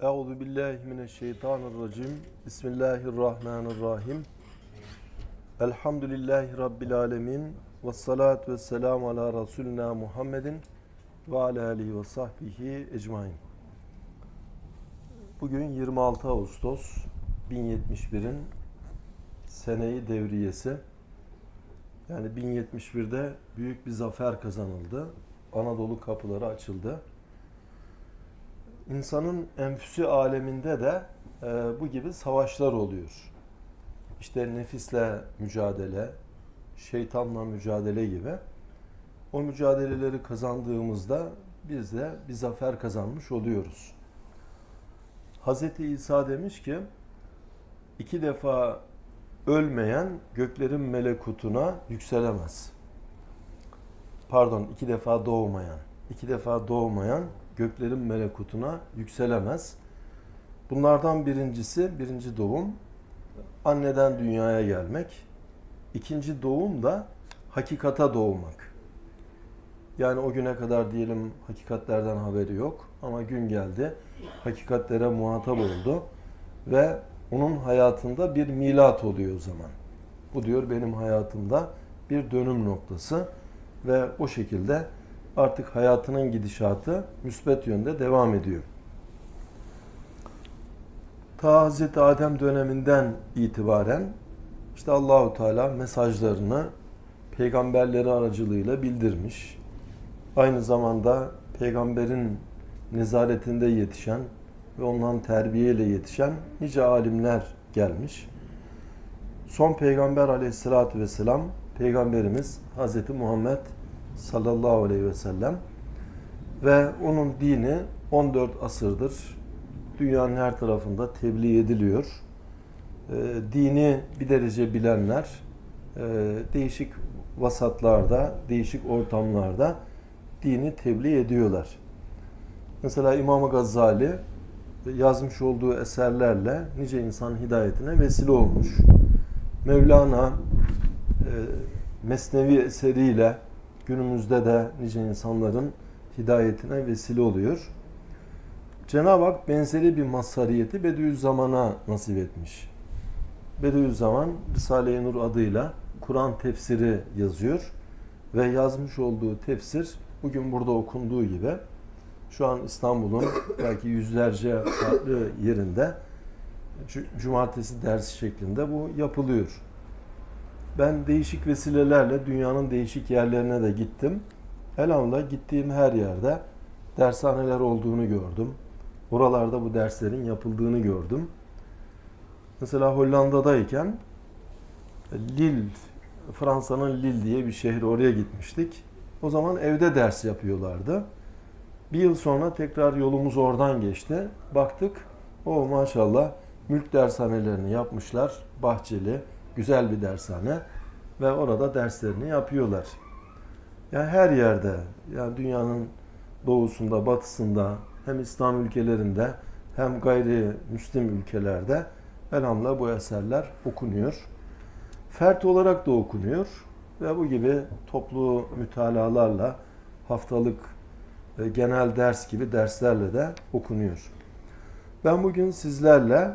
Euzu billahi mineşşeytanirracim. Bismillahirrahmanirrahim. Elhamdülillahi rabbil alamin. Ve salat ve selam ala resulina Muhammedin ve ala alihi ve sahbihi ecmaîn. Bugün 26 Ağustos 1071'in seneyi devriyesi. Yani 1071'de büyük bir zafer kazanıldı. Anadolu kapıları açıldı insanın enfüsü aleminde de e, bu gibi savaşlar oluyor. İşte nefisle mücadele, şeytanla mücadele gibi. O mücadeleleri kazandığımızda biz de bir zafer kazanmış oluyoruz. Hz. İsa demiş ki, iki defa ölmeyen göklerin melekutuna yükselemez. Pardon, iki defa doğmayan, iki defa doğmayan göklerin melekutuna yükselemez. Bunlardan birincisi birinci doğum anneden dünyaya gelmek. İkinci doğum da hakikata doğmak. Yani o güne kadar diyelim hakikatlerden haberi yok ama gün geldi. Hakikatlere muhatap oldu ve onun hayatında bir milat oluyor o zaman. Bu diyor benim hayatımda bir dönüm noktası ve o şekilde artık hayatının gidişatı müsbet yönde devam ediyor. Ta Hz. Adem döneminden itibaren işte Allahu Teala mesajlarını peygamberleri aracılığıyla bildirmiş. Aynı zamanda peygamberin nezaretinde yetişen ve ondan terbiyeyle yetişen nice alimler gelmiş. Son peygamber aleyhissalatü vesselam peygamberimiz Hz. Muhammed sallallahu aleyhi ve sellem ve onun dini 14 asırdır dünyanın her tarafında tebliğ ediliyor. E, dini bir derece bilenler e, değişik vasatlarda, değişik ortamlarda dini tebliğ ediyorlar. Mesela İmam Gazali e, yazmış olduğu eserlerle nice insan hidayetine vesile olmuş. Mevlana e, Mesnevi eseriyle günümüzde de nice insanların hidayetine vesile oluyor. Cenab-ı Hak benzeri bir mazhariyeti Bediüzzaman'a nasip etmiş. Bediüzzaman Risale-i Nur adıyla Kur'an tefsiri yazıyor ve yazmış olduğu tefsir bugün burada okunduğu gibi şu an İstanbul'un belki yüzlerce farklı yerinde cumartesi dersi şeklinde bu yapılıyor ben değişik vesilelerle dünyanın değişik yerlerine de gittim. Elhamdülillah gittiğim her yerde dershaneler olduğunu gördüm. Oralarda bu derslerin yapıldığını gördüm. Mesela Hollanda'dayken Lille, Fransa'nın Lille diye bir şehir oraya gitmiştik. O zaman evde ders yapıyorlardı. Bir yıl sonra tekrar yolumuz oradan geçti. Baktık o maşallah mülk dershanelerini yapmışlar. Bahçeli, güzel bir dershane ve orada derslerini yapıyorlar. Yani her yerde, yani dünyanın doğusunda, batısında, hem İslam ülkelerinde hem gayrimüslim ülkelerde elhamla bu eserler okunuyor. Fert olarak da okunuyor ve bu gibi toplu mütalalarla haftalık e, genel ders gibi derslerle de okunuyor. Ben bugün sizlerle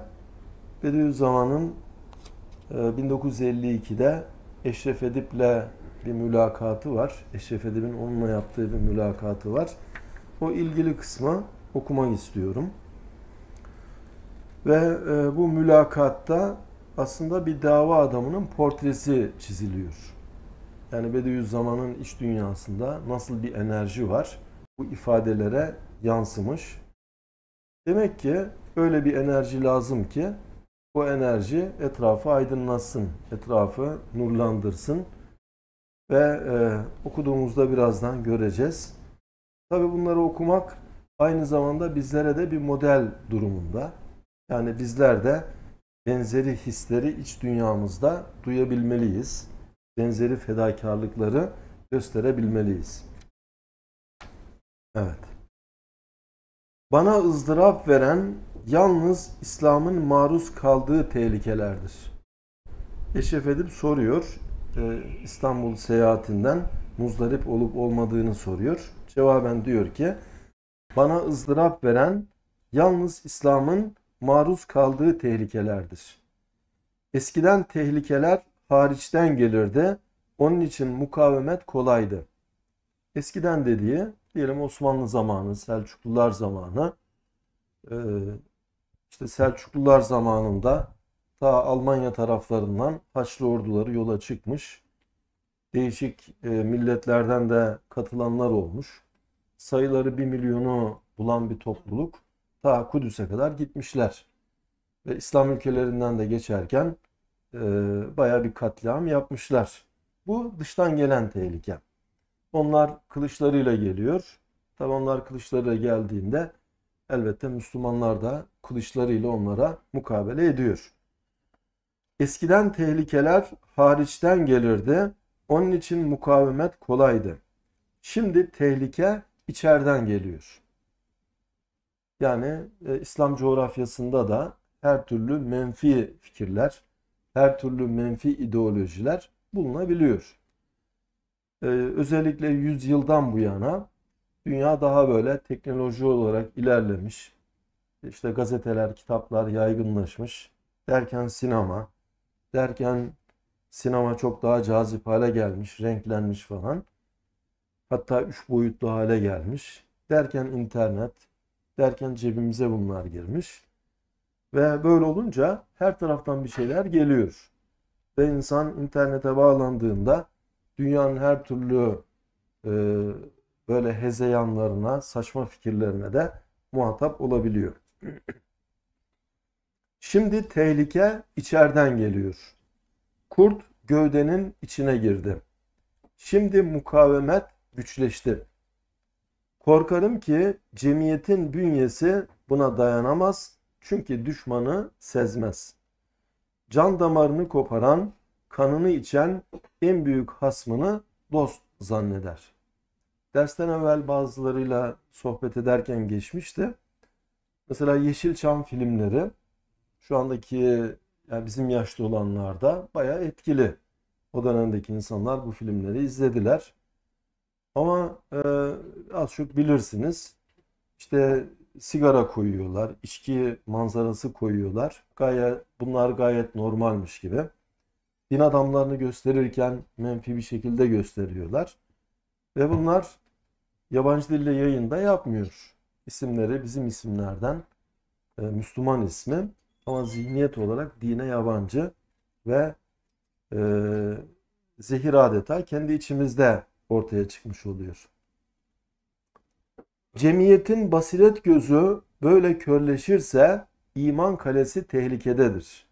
Bediüzzaman'ın 1952'de ee, Eşref Edip'le bir mülakatı var. Eşref Edip'in onunla yaptığı bir mülakatı var. O ilgili kısmı okumak istiyorum. Ve e, bu mülakatta aslında bir dava adamının portresi çiziliyor. Yani Bediüzzaman'ın iç dünyasında nasıl bir enerji var bu ifadelere yansımış. Demek ki öyle bir enerji lazım ki bu enerji etrafı aydınlatsın, etrafı nurlandırsın ve e, okuduğumuzda birazdan göreceğiz. Tabi bunları okumak aynı zamanda bizlere de bir model durumunda. Yani bizler de benzeri hisleri iç dünyamızda duyabilmeliyiz. Benzeri fedakarlıkları gösterebilmeliyiz. Evet. Bana ızdırap veren yalnız İslam'ın maruz kaldığı tehlikelerdir. Eşref Edip soruyor e, İstanbul seyahatinden muzdarip olup olmadığını soruyor. Cevaben diyor ki bana ızdırap veren yalnız İslam'ın maruz kaldığı tehlikelerdir. Eskiden tehlikeler hariçten gelirdi. Onun için mukavemet kolaydı. Eskiden dediği diyelim Osmanlı zamanı, Selçuklular zamanı e, işte Selçuklular zamanında ta Almanya taraflarından Haçlı orduları yola çıkmış. Değişik e, milletlerden de katılanlar olmuş. Sayıları bir milyonu bulan bir topluluk ta Kudüs'e kadar gitmişler. Ve İslam ülkelerinden de geçerken e, baya bir katliam yapmışlar. Bu dıştan gelen tehlike. Onlar kılıçlarıyla geliyor. Tabi onlar kılıçlarıyla geldiğinde elbette Müslümanlar da kılıçlarıyla onlara mukabele ediyor. Eskiden tehlikeler hariçten gelirdi. Onun için mukavemet kolaydı. Şimdi tehlike içeriden geliyor. Yani e, İslam coğrafyasında da her türlü menfi fikirler, her türlü menfi ideolojiler bulunabiliyor. E, özellikle yüzyıldan bu yana dünya daha böyle teknoloji olarak ilerlemiş. İşte gazeteler, kitaplar yaygınlaşmış. Derken sinema, derken sinema çok daha cazip hale gelmiş, renklenmiş falan. Hatta üç boyutlu hale gelmiş. Derken internet, derken cebimize bunlar girmiş. Ve böyle olunca her taraftan bir şeyler geliyor. Ve insan internete bağlandığında dünyanın her türlü e, böyle hezeyanlarına, saçma fikirlerine de muhatap olabiliyor. Şimdi tehlike içeriden geliyor. Kurt gövdenin içine girdi. Şimdi mukavemet güçleşti. Korkarım ki cemiyetin bünyesi buna dayanamaz çünkü düşmanı sezmez. Can damarını koparan, kanını içen en büyük hasmını dost zanneder.'' dersten evvel bazılarıyla sohbet ederken geçmişti. Mesela Yeşilçam filmleri şu andaki yani bizim yaşlı olanlarda bayağı etkili. O dönemdeki insanlar bu filmleri izlediler. Ama e, az çok bilirsiniz. işte sigara koyuyorlar, içki manzarası koyuyorlar. Gayet bunlar gayet normalmiş gibi. Din adamlarını gösterirken menfi bir şekilde gösteriyorlar. Ve bunlar yabancı dille yayında yapmıyor. İsimleri bizim isimlerden e, Müslüman ismi ama zihniyet olarak dine yabancı ve e, zehir adeta kendi içimizde ortaya çıkmış oluyor. Cemiyetin basiret gözü böyle körleşirse iman kalesi tehlikededir.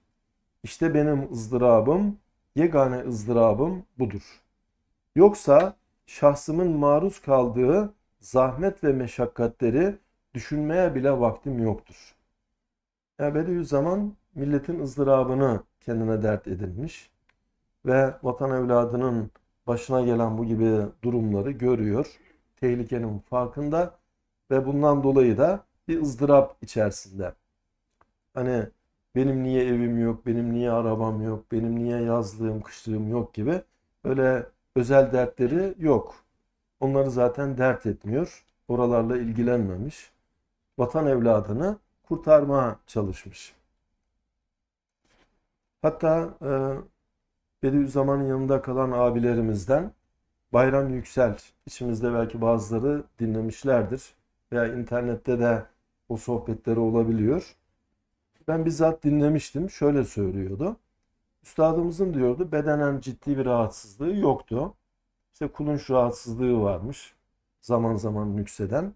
İşte benim ızdırabım, yegane ızdırabım budur. Yoksa şahsımın maruz kaldığı zahmet ve meşakkatleri düşünmeye bile vaktim yoktur. Ya zaman milletin ızdırabını kendine dert edinmiş ve vatan evladının başına gelen bu gibi durumları görüyor. Tehlikenin farkında ve bundan dolayı da bir ızdırap içerisinde. Hani benim niye evim yok, benim niye arabam yok, benim niye yazlığım, kışlığım yok gibi böyle özel dertleri yok. Onları zaten dert etmiyor. Oralarla ilgilenmemiş. Vatan evladını kurtarmaya çalışmış. Hatta e, Bediüzzaman'ın yanında kalan abilerimizden Bayram Yüksel, içimizde belki bazıları dinlemişlerdir veya internette de o sohbetleri olabiliyor. Ben bizzat dinlemiştim. Şöyle söylüyordu. Üstadımızın diyordu bedenen ciddi bir rahatsızlığı yoktu. İşte şu rahatsızlığı varmış. Zaman zaman nükseden.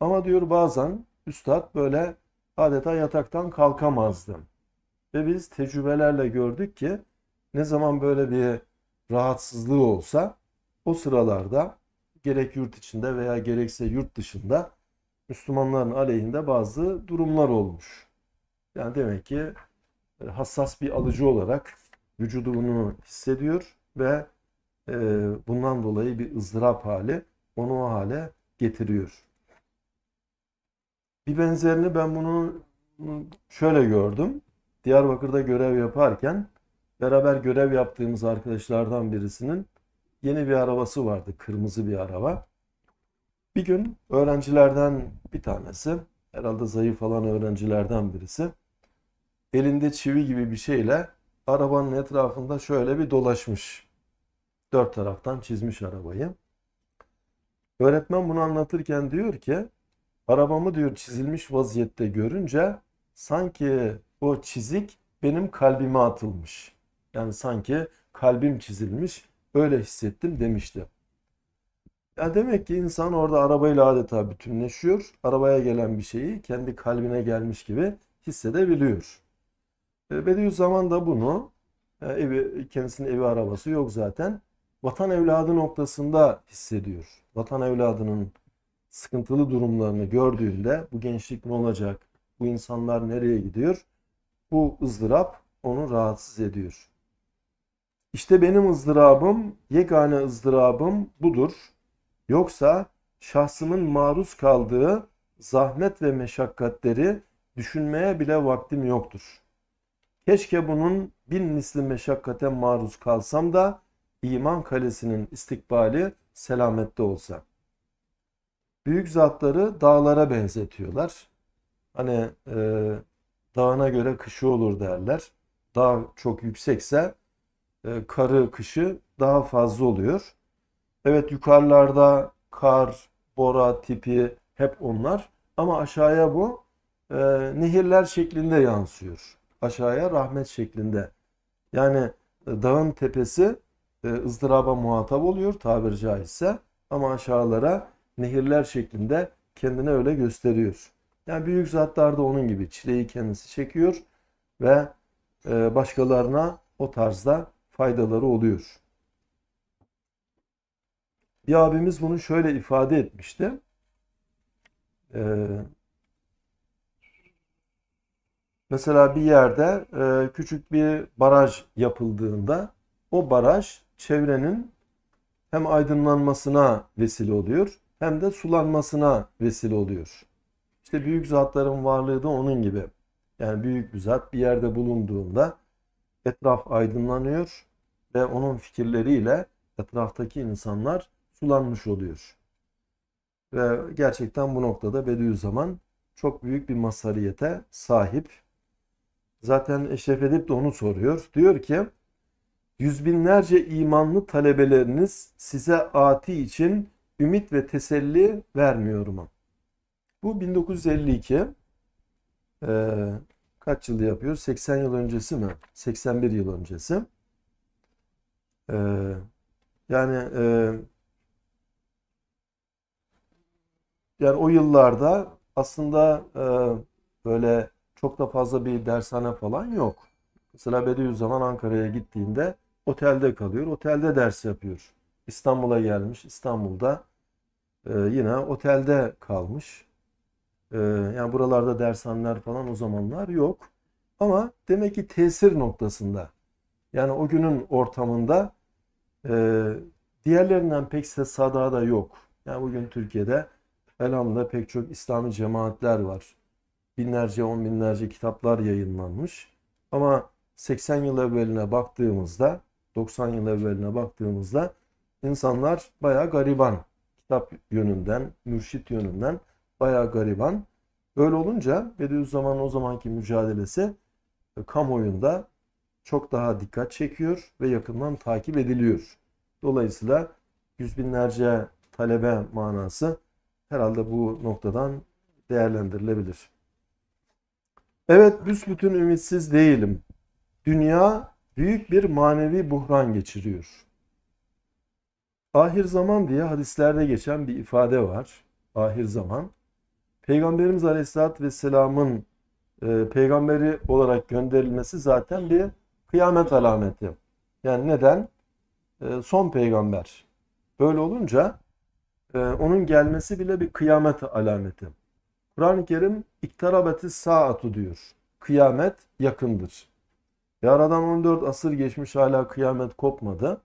Ama diyor bazen üstad böyle adeta yataktan kalkamazdı. Ve biz tecrübelerle gördük ki ne zaman böyle bir rahatsızlığı olsa o sıralarda gerek yurt içinde veya gerekse yurt dışında Müslümanların aleyhinde bazı durumlar olmuş. Yani demek ki e, hassas bir alıcı olarak vücudu bunu hissediyor ve e, bundan dolayı bir ızdırap hali onu o hale getiriyor. Bir benzerini ben bunu şöyle gördüm. Diyarbakır'da görev yaparken beraber görev yaptığımız arkadaşlardan birisinin yeni bir arabası vardı. Kırmızı bir araba. Bir gün öğrencilerden bir tanesi, herhalde zayıf falan öğrencilerden birisi elinde çivi gibi bir şeyle arabanın etrafında şöyle bir dolaşmış. Dört taraftan çizmiş arabayı. Öğretmen bunu anlatırken diyor ki arabamı diyor çizilmiş vaziyette görünce sanki o çizik benim kalbime atılmış. Yani sanki kalbim çizilmiş öyle hissettim demişti. Ya demek ki insan orada arabayla adeta bütünleşiyor. Arabaya gelen bir şeyi kendi kalbine gelmiş gibi hissedebiliyor. E, Bediüzzaman da bunu e, evi kendisinin evi arabası yok zaten. Vatan evladı noktasında hissediyor. Vatan evladının sıkıntılı durumlarını gördüğünde bu gençlik ne olacak? Bu insanlar nereye gidiyor? Bu ızdırap onu rahatsız ediyor. İşte benim ızdırabım, yegane ızdırabım budur. Yoksa şahsımın maruz kaldığı zahmet ve meşakkatleri düşünmeye bile vaktim yoktur.'' Keşke bunun bin misli meşakkate maruz kalsam da iman kalesinin istikbali selamette olsa. Büyük zatları dağlara benzetiyorlar. Hani e, dağına göre kışı olur derler. Dağ çok yüksekse e, karı kışı daha fazla oluyor. Evet yukarılarda kar, bora tipi hep onlar ama aşağıya bu e, nehirler şeklinde yansıyor aşağıya rahmet şeklinde. Yani e, dağın tepesi e, ızdıraba muhatap oluyor tabiri caizse ama aşağılara nehirler şeklinde kendine öyle gösteriyor. Yani büyük zatlar da onun gibi çileyi kendisi çekiyor ve e, başkalarına o tarzda faydaları oluyor. Bir abimiz bunu şöyle ifade etmişti. Ee, Mesela bir yerde e, küçük bir baraj yapıldığında o baraj çevrenin hem aydınlanmasına vesile oluyor hem de sulanmasına vesile oluyor. İşte büyük zatların varlığı da onun gibi. Yani büyük bir zat bir yerde bulunduğunda etraf aydınlanıyor ve onun fikirleriyle etraftaki insanlar sulanmış oluyor. Ve gerçekten bu noktada Bediüzzaman çok büyük bir masariyete sahip Zaten Eşref Edip de onu soruyor. Diyor ki yüz binlerce imanlı talebeleriniz size ati için ümit ve teselli vermiyor mu? Bu 1952 ee, kaç yıl yapıyor? 80 yıl öncesi mi? 81 yıl öncesi. Ee, yani e, yani o yıllarda aslında e, böyle çok da fazla bir dershane falan yok. Mesela Bediüzzaman Ankara'ya gittiğinde otelde kalıyor, otelde ders yapıyor. İstanbul'a gelmiş, İstanbul'da e, yine otelde kalmış. E, yani buralarda dershaneler falan o zamanlar yok. Ama demek ki tesir noktasında, yani o günün ortamında e, diğerlerinden pek sada da yok. Yani bugün Türkiye'de elhamdülillah pek çok İslami cemaatler var binlerce, on binlerce kitaplar yayınlanmış. Ama 80 yıl evveline baktığımızda, 90 yıl evveline baktığımızda insanlar bayağı gariban. Kitap yönünden, mürşit yönünden bayağı gariban. Öyle olunca Bediüzzaman'ın o zamanki mücadelesi e, kamuoyunda çok daha dikkat çekiyor ve yakından takip ediliyor. Dolayısıyla yüz binlerce talebe manası herhalde bu noktadan değerlendirilebilir. Evet büsbütün ümitsiz değilim. Dünya büyük bir manevi buhran geçiriyor. Ahir zaman diye hadislerde geçen bir ifade var. Ahir zaman. Peygamberimiz Aleyhisselatü Vesselam'ın e, peygamberi olarak gönderilmesi zaten bir kıyamet alameti. Yani neden? E, son peygamber. Böyle olunca e, onun gelmesi bile bir kıyamet alameti. Kur'an-ı Kerim iktarabeti saatu diyor. Kıyamet yakındır. E aradan 14 asır geçmiş hala kıyamet kopmadı.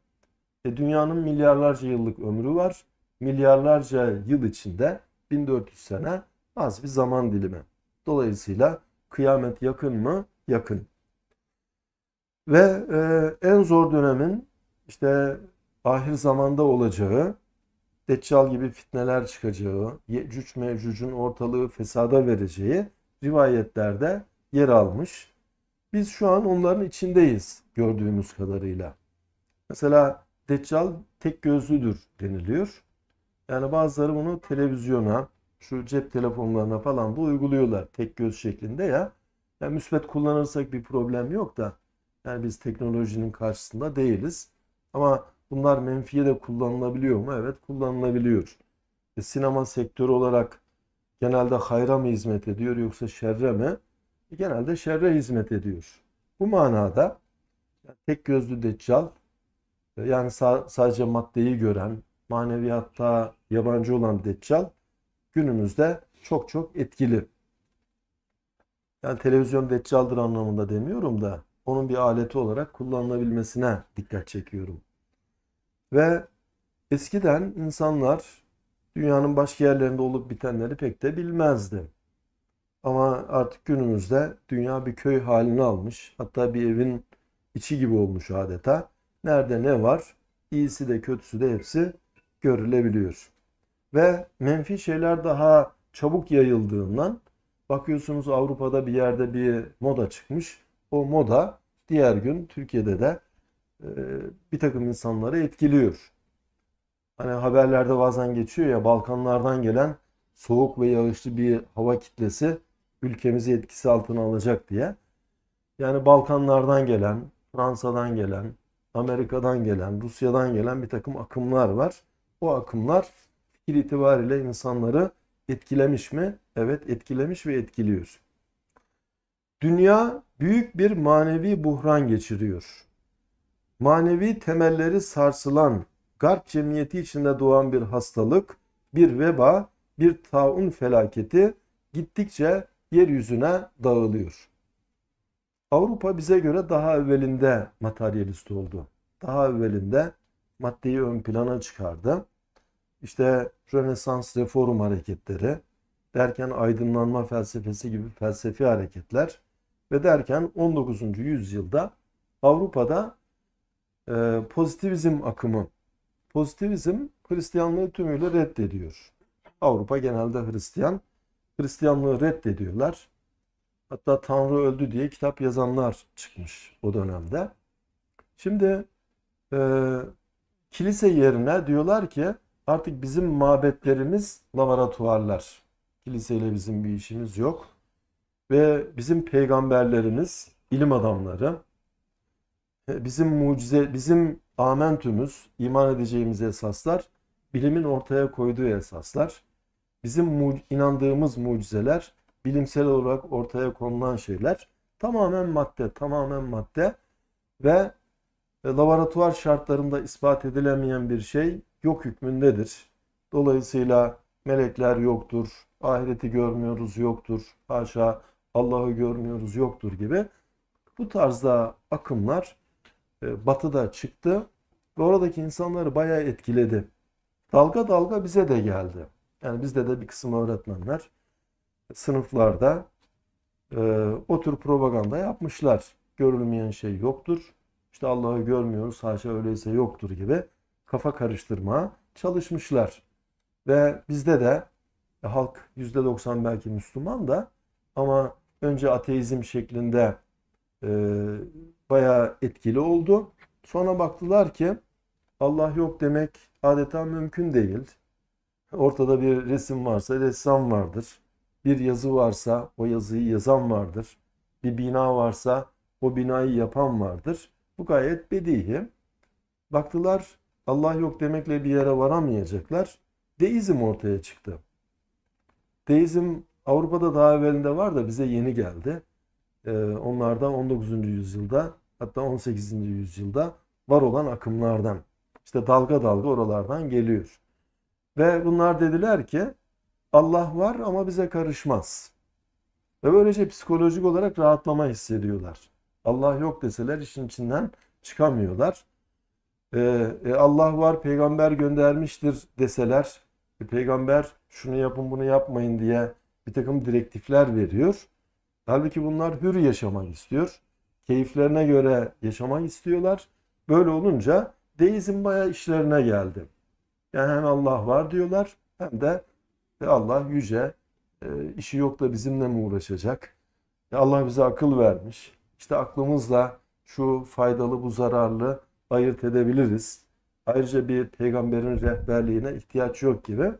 E dünyanın milyarlarca yıllık ömrü var. Milyarlarca yıl içinde 1400 sene az bir zaman dilimi. Dolayısıyla kıyamet yakın mı? Yakın. Ve e, en zor dönemin işte ahir zamanda olacağı Deccal gibi fitneler çıkacağı, Yecüc Mevcüc'ün ortalığı fesada vereceği rivayetlerde yer almış. Biz şu an onların içindeyiz gördüğümüz kadarıyla. Mesela Deccal tek gözlüdür deniliyor. Yani bazıları bunu televizyona, şu cep telefonlarına falan da uyguluyorlar tek göz şeklinde ya. Yani müsbet kullanırsak bir problem yok da yani biz teknolojinin karşısında değiliz. Ama Bunlar menfiye de kullanılabiliyor mu? Evet kullanılabiliyor. E, sinema sektörü olarak genelde hayra mı hizmet ediyor yoksa şerre mi? E, genelde şerre hizmet ediyor. Bu manada tek gözlü deccal e, yani sadece maddeyi gören, maneviyatta yabancı olan deccal günümüzde çok çok etkili. Yani televizyon deccaldır anlamında demiyorum da onun bir aleti olarak kullanılabilmesine dikkat çekiyorum. Ve eskiden insanlar dünyanın başka yerlerinde olup bitenleri pek de bilmezdi. Ama artık günümüzde dünya bir köy halini almış. Hatta bir evin içi gibi olmuş adeta. Nerede ne var? İyisi de kötüsü de hepsi görülebiliyor. Ve menfi şeyler daha çabuk yayıldığından bakıyorsunuz Avrupa'da bir yerde bir moda çıkmış. O moda diğer gün Türkiye'de de e, bir takım insanları etkiliyor. Hani haberlerde bazen geçiyor ya Balkanlardan gelen soğuk ve yağışlı bir hava kitlesi ülkemizi etkisi altına alacak diye. Yani Balkanlardan gelen, Fransa'dan gelen, Amerika'dan gelen, Rusya'dan gelen bir takım akımlar var. O akımlar fikir itibariyle insanları etkilemiş mi? Evet etkilemiş ve etkiliyor. Dünya büyük bir manevi buhran geçiriyor manevi temelleri sarsılan, garp cemiyeti içinde doğan bir hastalık, bir veba, bir taun felaketi gittikçe yeryüzüne dağılıyor. Avrupa bize göre daha evvelinde materyalist oldu. Daha evvelinde maddeyi ön plana çıkardı. İşte Rönesans reform hareketleri derken aydınlanma felsefesi gibi felsefi hareketler ve derken 19. yüzyılda Avrupa'da e, pozitivizm akımı. Pozitivizm Hristiyanlığı tümüyle reddediyor. Avrupa genelde Hristiyan. Hristiyanlığı reddediyorlar. Hatta Tanrı öldü diye kitap yazanlar çıkmış o dönemde. Şimdi e, kilise yerine diyorlar ki artık bizim mabetlerimiz laboratuvarlar. Kiliseyle bizim bir işimiz yok. Ve bizim peygamberlerimiz, ilim adamları, bizim mucize, bizim amentümüz, iman edeceğimiz esaslar, bilimin ortaya koyduğu esaslar, bizim mu inandığımız mucizeler, bilimsel olarak ortaya konulan şeyler tamamen madde, tamamen madde ve e, laboratuvar şartlarında ispat edilemeyen bir şey yok hükmündedir. Dolayısıyla melekler yoktur, ahireti görmüyoruz yoktur, haşa Allah'ı görmüyoruz yoktur gibi bu tarzda akımlar e, batıda çıktı ve oradaki insanları bayağı etkiledi. Dalga dalga bize de geldi. Yani bizde de bir kısım öğretmenler sınıflarda e, o tür propaganda yapmışlar. Görülmeyen şey yoktur. İşte Allah'ı görmüyoruz, haşa öyleyse yoktur gibi kafa karıştırma. çalışmışlar. Ve bizde de e, halk %90 belki Müslüman da ama önce ateizm şeklinde e, bayağı etkili oldu. Sonra baktılar ki Allah yok demek adeta mümkün değil. Ortada bir resim varsa ressam vardır. Bir yazı varsa o yazıyı yazan vardır. Bir bina varsa o binayı yapan vardır. Bu gayet bedihi. Baktılar Allah yok demekle bir yere varamayacaklar. Deizm ortaya çıktı. Deizm Avrupa'da daha evvelinde var da bize yeni geldi. Ee, Onlardan 19. yüzyılda hatta 18. yüzyılda var olan akımlardan. işte dalga dalga oralardan geliyor. Ve bunlar dediler ki Allah var ama bize karışmaz. Ve böylece psikolojik olarak rahatlama hissediyorlar. Allah yok deseler işin içinden çıkamıyorlar. Ee, e, Allah var, peygamber göndermiştir deseler, e, peygamber şunu yapın bunu yapmayın diye bir takım direktifler veriyor. Halbuki bunlar hür yaşamak istiyor. Keyiflerine göre yaşamak istiyorlar. Böyle olunca deizm bayağı işlerine geldi. Yani hem Allah var diyorlar hem de e, Allah yüce, e, işi yok da bizimle mi uğraşacak? E, Allah bize akıl vermiş. İşte aklımızla şu faydalı bu zararlı ayırt edebiliriz. Ayrıca bir peygamberin rehberliğine ihtiyaç yok gibi.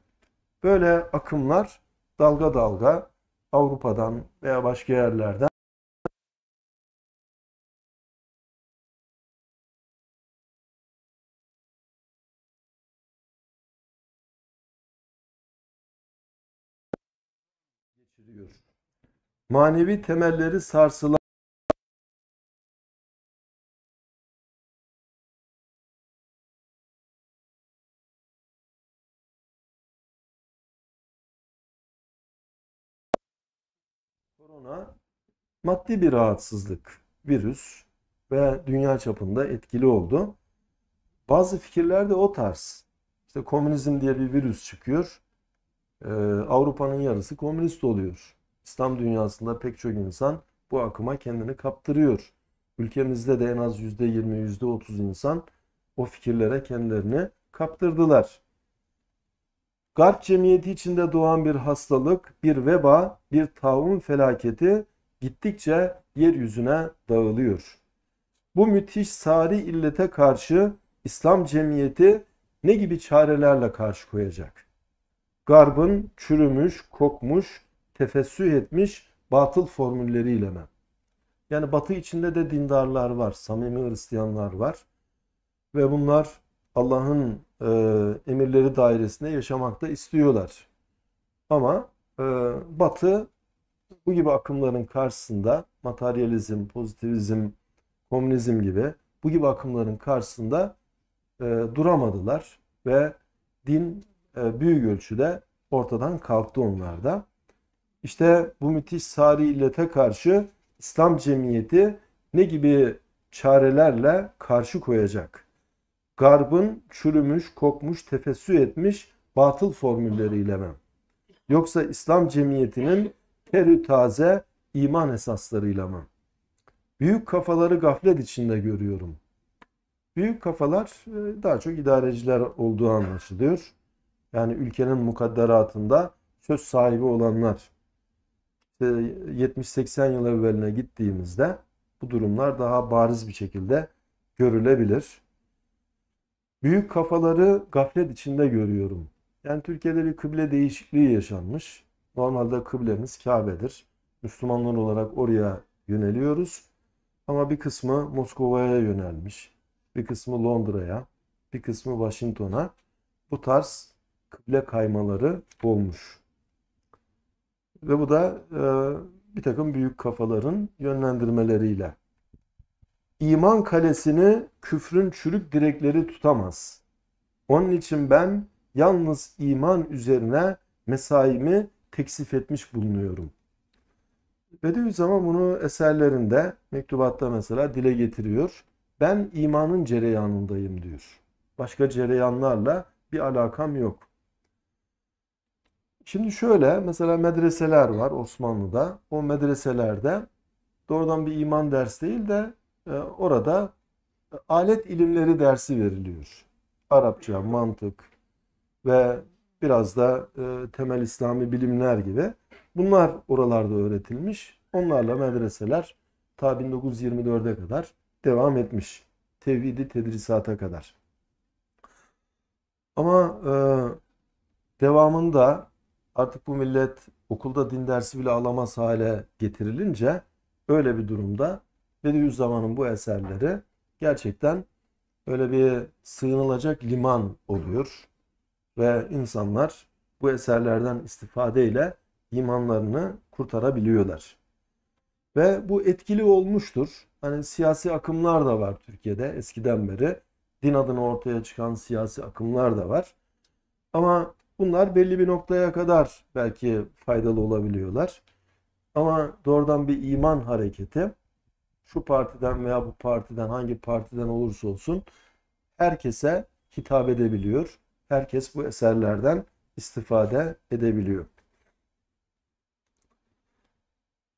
Böyle akımlar dalga dalga Avrupa'dan veya başka yerlerden geçiriyor. Manevi temelleri sarsılan maddi bir rahatsızlık, virüs ve dünya çapında etkili oldu. Bazı fikirler de o tarz. İşte komünizm diye bir virüs çıkıyor. Ee, Avrupa'nın yarısı komünist oluyor. İslam dünyasında pek çok insan bu akıma kendini kaptırıyor. Ülkemizde de en az %20, %30 insan o fikirlere kendilerini kaptırdılar. Garp cemiyeti içinde doğan bir hastalık, bir veba, bir taun felaketi gittikçe yeryüzüne dağılıyor. Bu müthiş sari illete karşı İslam cemiyeti ne gibi çarelerle karşı koyacak? Garbın çürümüş, kokmuş, tefessüh etmiş batıl formülleriyle mi? Yani batı içinde de dindarlar var, samimi Hristiyanlar var. Ve bunlar Allah'ın e, emirleri dairesinde yaşamakta istiyorlar. Ama e, batı bu gibi akımların karşısında materyalizm, pozitivizm, komünizm gibi bu gibi akımların karşısında e, duramadılar ve din e, büyük ölçüde ortadan kalktı onlarda. İşte bu müthiş sari illete karşı İslam cemiyeti ne gibi çarelerle karşı koyacak? Garbın çürümüş, kokmuş, tefessü etmiş batıl formülleriyle mi? Yoksa İslam cemiyetinin terü taze iman esaslarıyla mı? Büyük kafaları gaflet içinde görüyorum. Büyük kafalar e, daha çok idareciler olduğu anlaşılıyor. Yani ülkenin mukadderatında söz sahibi olanlar. 70-80 yıl evveline gittiğimizde bu durumlar daha bariz bir şekilde görülebilir. Büyük kafaları gaflet içinde görüyorum. Yani Türkiye'de bir kıble değişikliği yaşanmış. Normalde kıblemiz Kabe'dir. Müslümanlar olarak oraya yöneliyoruz. Ama bir kısmı Moskova'ya yönelmiş. Bir kısmı Londra'ya, bir kısmı Washington'a. Bu tarz kıble kaymaları olmuş. Ve bu da e, bir takım büyük kafaların yönlendirmeleriyle. İman kalesini küfrün çürük direkleri tutamaz. Onun için ben yalnız iman üzerine mesaimi teksif etmiş bulunuyorum. Bediüzzaman bunu eserlerinde, mektubatta mesela dile getiriyor. Ben imanın cereyanındayım diyor. Başka cereyanlarla bir alakam yok. Şimdi şöyle mesela medreseler var Osmanlı'da. O medreselerde doğrudan bir iman dersi değil de e, orada e, alet ilimleri dersi veriliyor. Arapça, mantık ve biraz da e, temel İslami bilimler gibi bunlar oralarda öğretilmiş. Onlarla medreseler ta 1924'e kadar devam etmiş. Tevhidi tedrisata kadar. Ama e, devamında artık bu millet okulda din dersi bile alamaz hale getirilince öyle bir durumda Bediüzzaman'ın bu eserleri gerçekten öyle bir sığınılacak liman oluyor ve insanlar bu eserlerden istifadeyle imanlarını kurtarabiliyorlar. Ve bu etkili olmuştur. Hani siyasi akımlar da var Türkiye'de eskiden beri. Din adına ortaya çıkan siyasi akımlar da var. Ama bunlar belli bir noktaya kadar belki faydalı olabiliyorlar. Ama doğrudan bir iman hareketi şu partiden veya bu partiden hangi partiden olursa olsun herkese hitap edebiliyor herkes bu eserlerden istifade edebiliyor.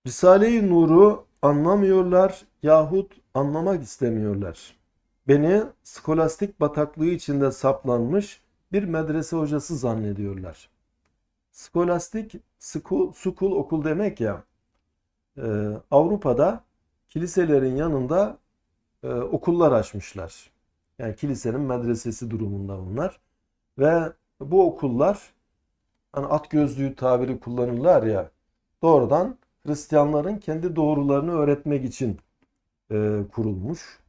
Risale-i Nur'u anlamıyorlar yahut anlamak istemiyorlar. Beni skolastik bataklığı içinde saplanmış bir medrese hocası zannediyorlar. Skolastik, school, school okul demek ya, e, Avrupa'da kiliselerin yanında e, okullar açmışlar. Yani kilisenin medresesi durumunda bunlar. Ve bu okullar hani at gözlüğü tabiri kullanırlar ya doğrudan Hristiyanların kendi doğrularını öğretmek için e, kurulmuş.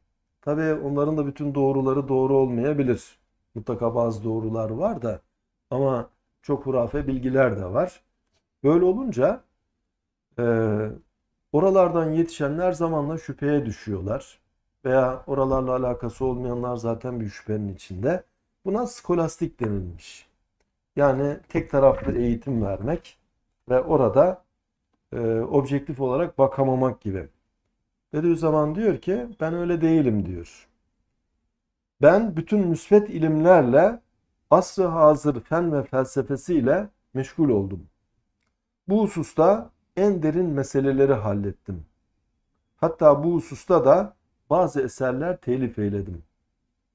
Tabi onların da bütün doğruları doğru olmayabilir. Mutlaka bazı doğrular var da ama çok hurafe bilgiler de var. Böyle olunca e, oralardan yetişenler zamanla şüpheye düşüyorlar. Veya oralarla alakası olmayanlar zaten bir şüphenin içinde. Buna skolastik denilmiş. Yani tek taraflı eğitim vermek ve orada e, objektif olarak bakamamak gibi. Bediüzzaman diyor ki ben öyle değilim diyor. Ben bütün müsbet ilimlerle asrı hazır fen ve felsefesiyle meşgul oldum. Bu hususta en derin meseleleri hallettim. Hatta bu hususta da bazı eserler telif eyledim.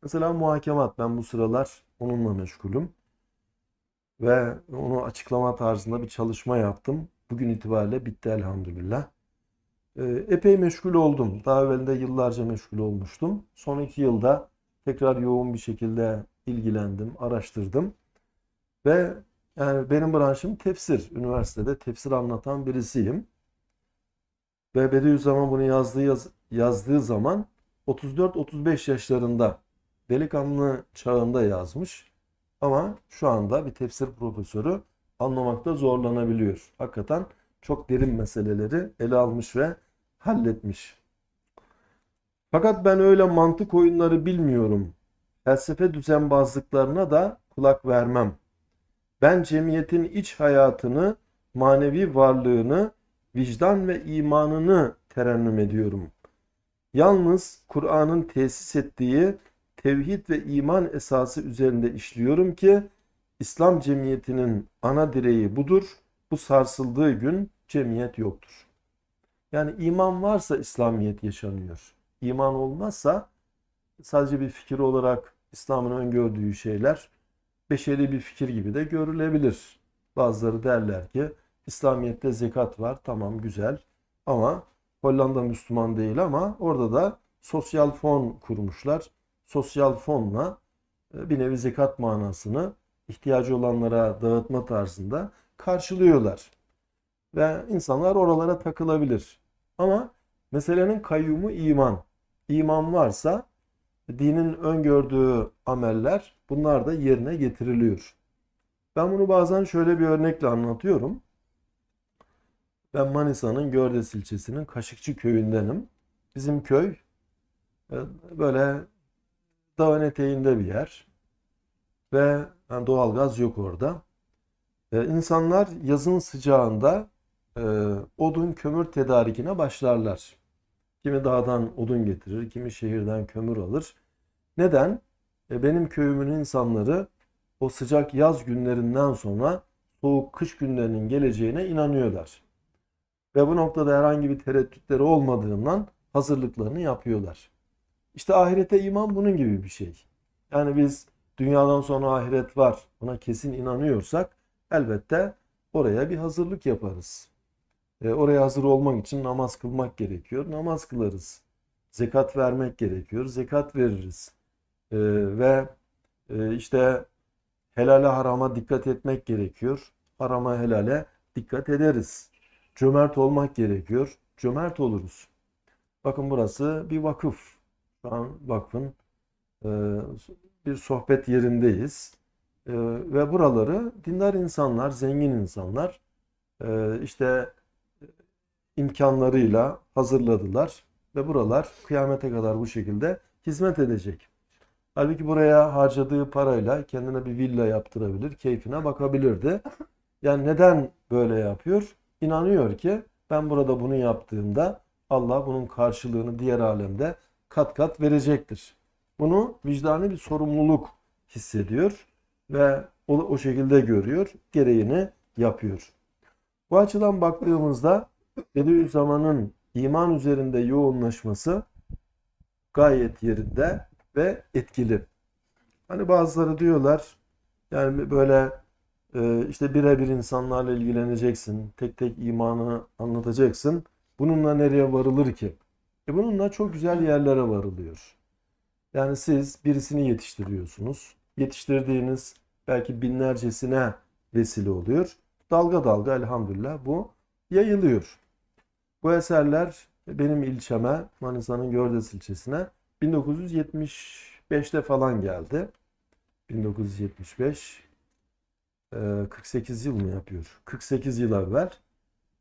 Mesela muhakemat. Ben bu sıralar onunla meşgulüm. Ve onu açıklama tarzında bir çalışma yaptım. Bugün itibariyle bitti elhamdülillah. Ee, epey meşgul oldum. Daha evvelinde yıllarca meşgul olmuştum. Son iki yılda tekrar yoğun bir şekilde ilgilendim, araştırdım. Ve yani benim branşım tefsir. Üniversitede tefsir anlatan birisiyim. Ve Bediüzzaman bunu yazdığı, yaz, yazdığı zaman 34-35 yaşlarında delikanlı çağında yazmış ama şu anda bir tefsir profesörü anlamakta zorlanabiliyor. Hakikaten çok derin meseleleri ele almış ve halletmiş. Fakat ben öyle mantık oyunları bilmiyorum. Felsefe düzenbazlıklarına da kulak vermem. Ben cemiyetin iç hayatını, manevi varlığını, vicdan ve imanını terennüm ediyorum. Yalnız Kur'an'ın tesis ettiği tevhid ve iman esası üzerinde işliyorum ki İslam cemiyetinin ana direği budur. Bu sarsıldığı gün cemiyet yoktur. Yani iman varsa İslamiyet yaşanıyor. İman olmazsa sadece bir fikir olarak İslam'ın öngördüğü şeyler beşeri bir fikir gibi de görülebilir. Bazıları derler ki İslamiyet'te zekat var tamam güzel ama Hollanda Müslüman değil ama orada da sosyal fon kurmuşlar sosyal fonla e, bir nevi zekat manasını ihtiyacı olanlara dağıtma tarzında karşılıyorlar. Ve insanlar oralara takılabilir. Ama meselenin kayyumu iman. İman varsa dinin öngördüğü ameller bunlar da yerine getiriliyor. Ben bunu bazen şöyle bir örnekle anlatıyorum. Ben Manisa'nın Gördes ilçesinin Kaşıkçı köyündenim. Bizim köy e, böyle dağın eteğinde bir yer ve yani doğalgaz yok orada. E, insanlar yazın sıcağında e, odun kömür tedarikine başlarlar. Kimi dağdan odun getirir, kimi şehirden kömür alır. Neden? E, benim köyümün insanları o sıcak yaz günlerinden sonra soğuk kış günlerinin geleceğine inanıyorlar. Ve bu noktada herhangi bir tereddütleri olmadığından hazırlıklarını yapıyorlar. İşte ahirete iman bunun gibi bir şey. Yani biz dünyadan sonra ahiret var buna kesin inanıyorsak elbette oraya bir hazırlık yaparız. E, oraya hazır olmak için namaz kılmak gerekiyor. Namaz kılarız. Zekat vermek gerekiyor. Zekat veririz. E, ve e, işte helale harama dikkat etmek gerekiyor. Harama helale dikkat ederiz. Cömert olmak gerekiyor. Cömert oluruz. Bakın burası bir vakıf. Şu an vakfın e, bir sohbet yerindeyiz. E, ve buraları dindar insanlar, zengin insanlar e, işte imkanlarıyla hazırladılar. Ve buralar kıyamete kadar bu şekilde hizmet edecek. Halbuki buraya harcadığı parayla kendine bir villa yaptırabilir, keyfine bakabilirdi. Yani neden böyle yapıyor? İnanıyor ki ben burada bunu yaptığımda Allah bunun karşılığını diğer alemde kat kat verecektir. Bunu vicdani bir sorumluluk hissediyor ve o, o şekilde görüyor, gereğini yapıyor. Bu açıdan baktığımızda Bediüzzaman'ın iman üzerinde yoğunlaşması gayet yerinde ve etkili. Hani bazıları diyorlar yani böyle e, işte birebir insanlarla ilgileneceksin, tek tek imanı anlatacaksın. Bununla nereye varılır ki? E bununla çok güzel yerlere varılıyor. Yani siz birisini yetiştiriyorsunuz. Yetiştirdiğiniz belki binlercesine vesile oluyor. Dalga dalga elhamdülillah bu yayılıyor. Bu eserler benim ilçeme, Manisa'nın Gördes ilçesine 1975'te falan geldi. 1975 48 e, yıl mı yapıyor? 48 yıl evvel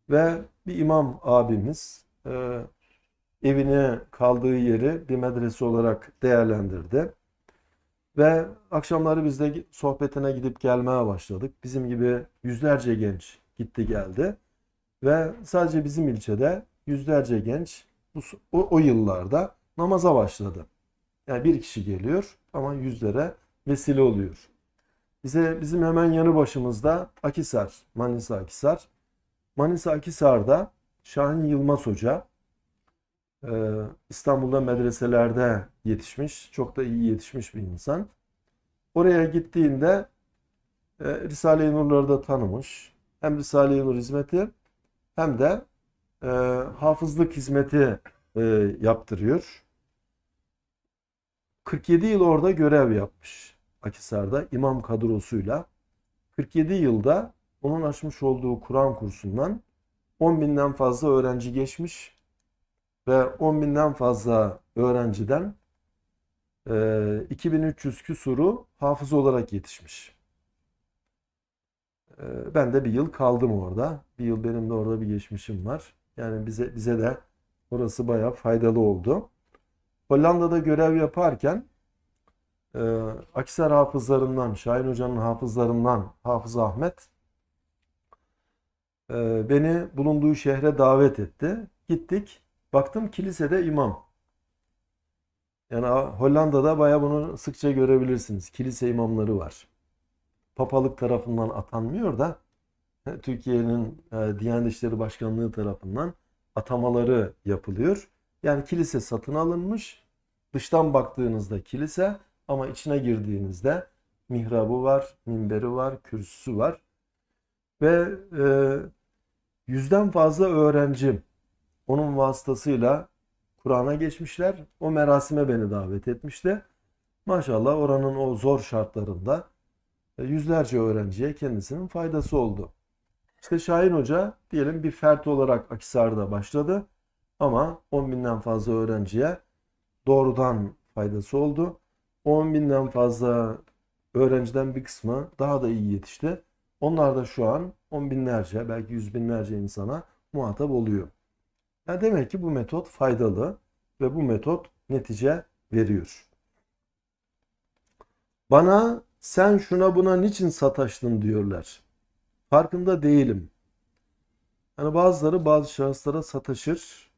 ve bir imam abimiz e, evine kaldığı yeri bir medrese olarak değerlendirdi. Ve akşamları biz de sohbetine gidip gelmeye başladık. Bizim gibi yüzlerce genç gitti geldi. Ve sadece bizim ilçede yüzlerce genç bu, o, o yıllarda namaza başladı. Yani bir kişi geliyor ama yüzlere vesile oluyor. Bize bizim hemen yanı başımızda Akisar, Manisa Akisar. Manisa Akisar'da Şahin Yılmaz Hoca ee, İstanbul'da medreselerde yetişmiş, çok da iyi yetişmiş bir insan. Oraya gittiğinde e, Risale-i Nur'ları da tanımış. Hem Risale-i Nur hizmeti hem de e, hafızlık hizmeti e, yaptırıyor. 47 yıl orada görev yapmış Akisar'da imam kadrosuyla. 47 yılda onun açmış olduğu Kur'an kursundan 10 binden fazla öğrenci geçmiş ve 10 binden fazla öğrenciden 2300 e, küsuru hafız olarak yetişmiş. E, ben de bir yıl kaldım orada. Bir yıl benim de orada bir geçmişim var. Yani bize bize de orası bayağı faydalı oldu. Hollanda'da görev yaparken e, Akisar hafızlarından, Şahin Hoca'nın hafızlarından Hafız Ahmet e, beni bulunduğu şehre davet etti. Gittik. Baktım kilisede imam. Yani Hollanda'da baya bunu sıkça görebilirsiniz. Kilise imamları var. Papalık tarafından atanmıyor da Türkiye'nin e, Diyanet İşleri Başkanlığı tarafından atamaları yapılıyor. Yani kilise satın alınmış. Dıştan baktığınızda kilise ama içine girdiğinizde mihrabı var, minberi var, kürsüsü var. Ve e, yüzden fazla öğrenci onun vasıtasıyla Kur'an'a geçmişler. O merasime beni davet etmişti. Maşallah oranın o zor şartlarında e, yüzlerce öğrenciye kendisinin faydası oldu. İşte Şahin Hoca diyelim bir fert olarak Akisar'da başladı ama 10 binden fazla öğrenciye doğrudan faydası oldu. 10 binden fazla öğrenciden bir kısmı daha da iyi yetişti. Onlar da şu an on binlerce belki yüz binlerce insana muhatap oluyor. Yani demek ki bu metot faydalı ve bu metot netice veriyor. Bana sen şuna buna niçin sataştın diyorlar. Farkında değilim. Yani bazıları bazı şahıslara sataşır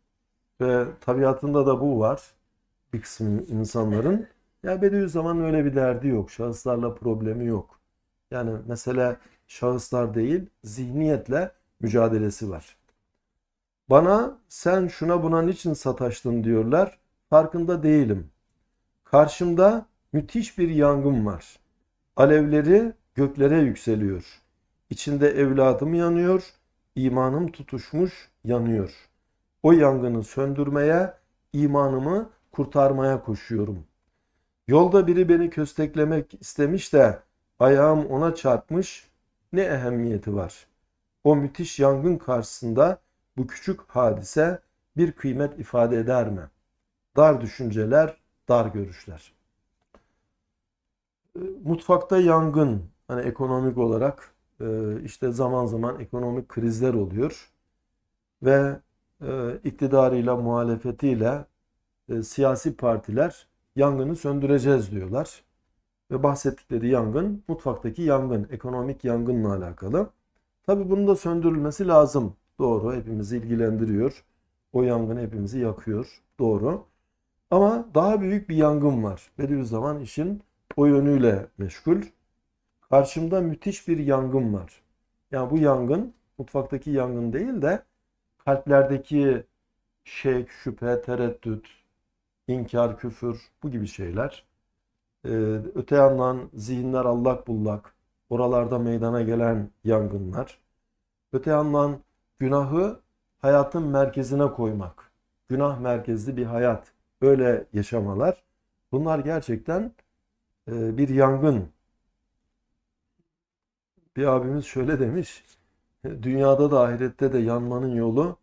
ve tabiatında da bu var bir kısmı insanların. Ya zaman öyle bir derdi yok. Şahıslarla problemi yok. Yani mesela şahıslar değil, zihniyetle mücadelesi var. Bana sen şuna buna niçin sataştın diyorlar. Farkında değilim. Karşımda müthiş bir yangın var. Alevleri göklere yükseliyor. İçinde evladım yanıyor, imanım tutuşmuş yanıyor. O yangını söndürmeye, imanımı kurtarmaya koşuyorum. Yolda biri beni kösteklemek istemiş de ayağım ona çarpmış. Ne ehemmiyeti var? O müthiş yangın karşısında bu küçük hadise bir kıymet ifade eder mi? Dar düşünceler, dar görüşler. Ee, mutfakta yangın, hani ekonomik olarak e, işte zaman zaman ekonomik krizler oluyor ve e, iktidarıyla, muhalefetiyle e, siyasi partiler yangını söndüreceğiz diyorlar. Ve bahsettikleri yangın mutfaktaki yangın, ekonomik yangınla alakalı. Tabi bunun da söndürülmesi lazım. Doğru. Hepimizi ilgilendiriyor. O yangın hepimizi yakıyor. Doğru. Ama daha büyük bir yangın var. Bediüzzaman işin o yönüyle meşgul. Karşımda müthiş bir yangın var. Yani bu yangın mutfaktaki yangın değil de kalplerdeki şek, şüphe, tereddüt, inkar, küfür bu gibi şeyler. Ee, öte yandan zihinler allak bullak, oralarda meydana gelen yangınlar. Öte yandan günahı hayatın merkezine koymak. Günah merkezli bir hayat. Böyle yaşamalar. Bunlar gerçekten e, bir yangın. Bir abimiz şöyle demiş. E, dünyada da ahirette de yanmanın yolu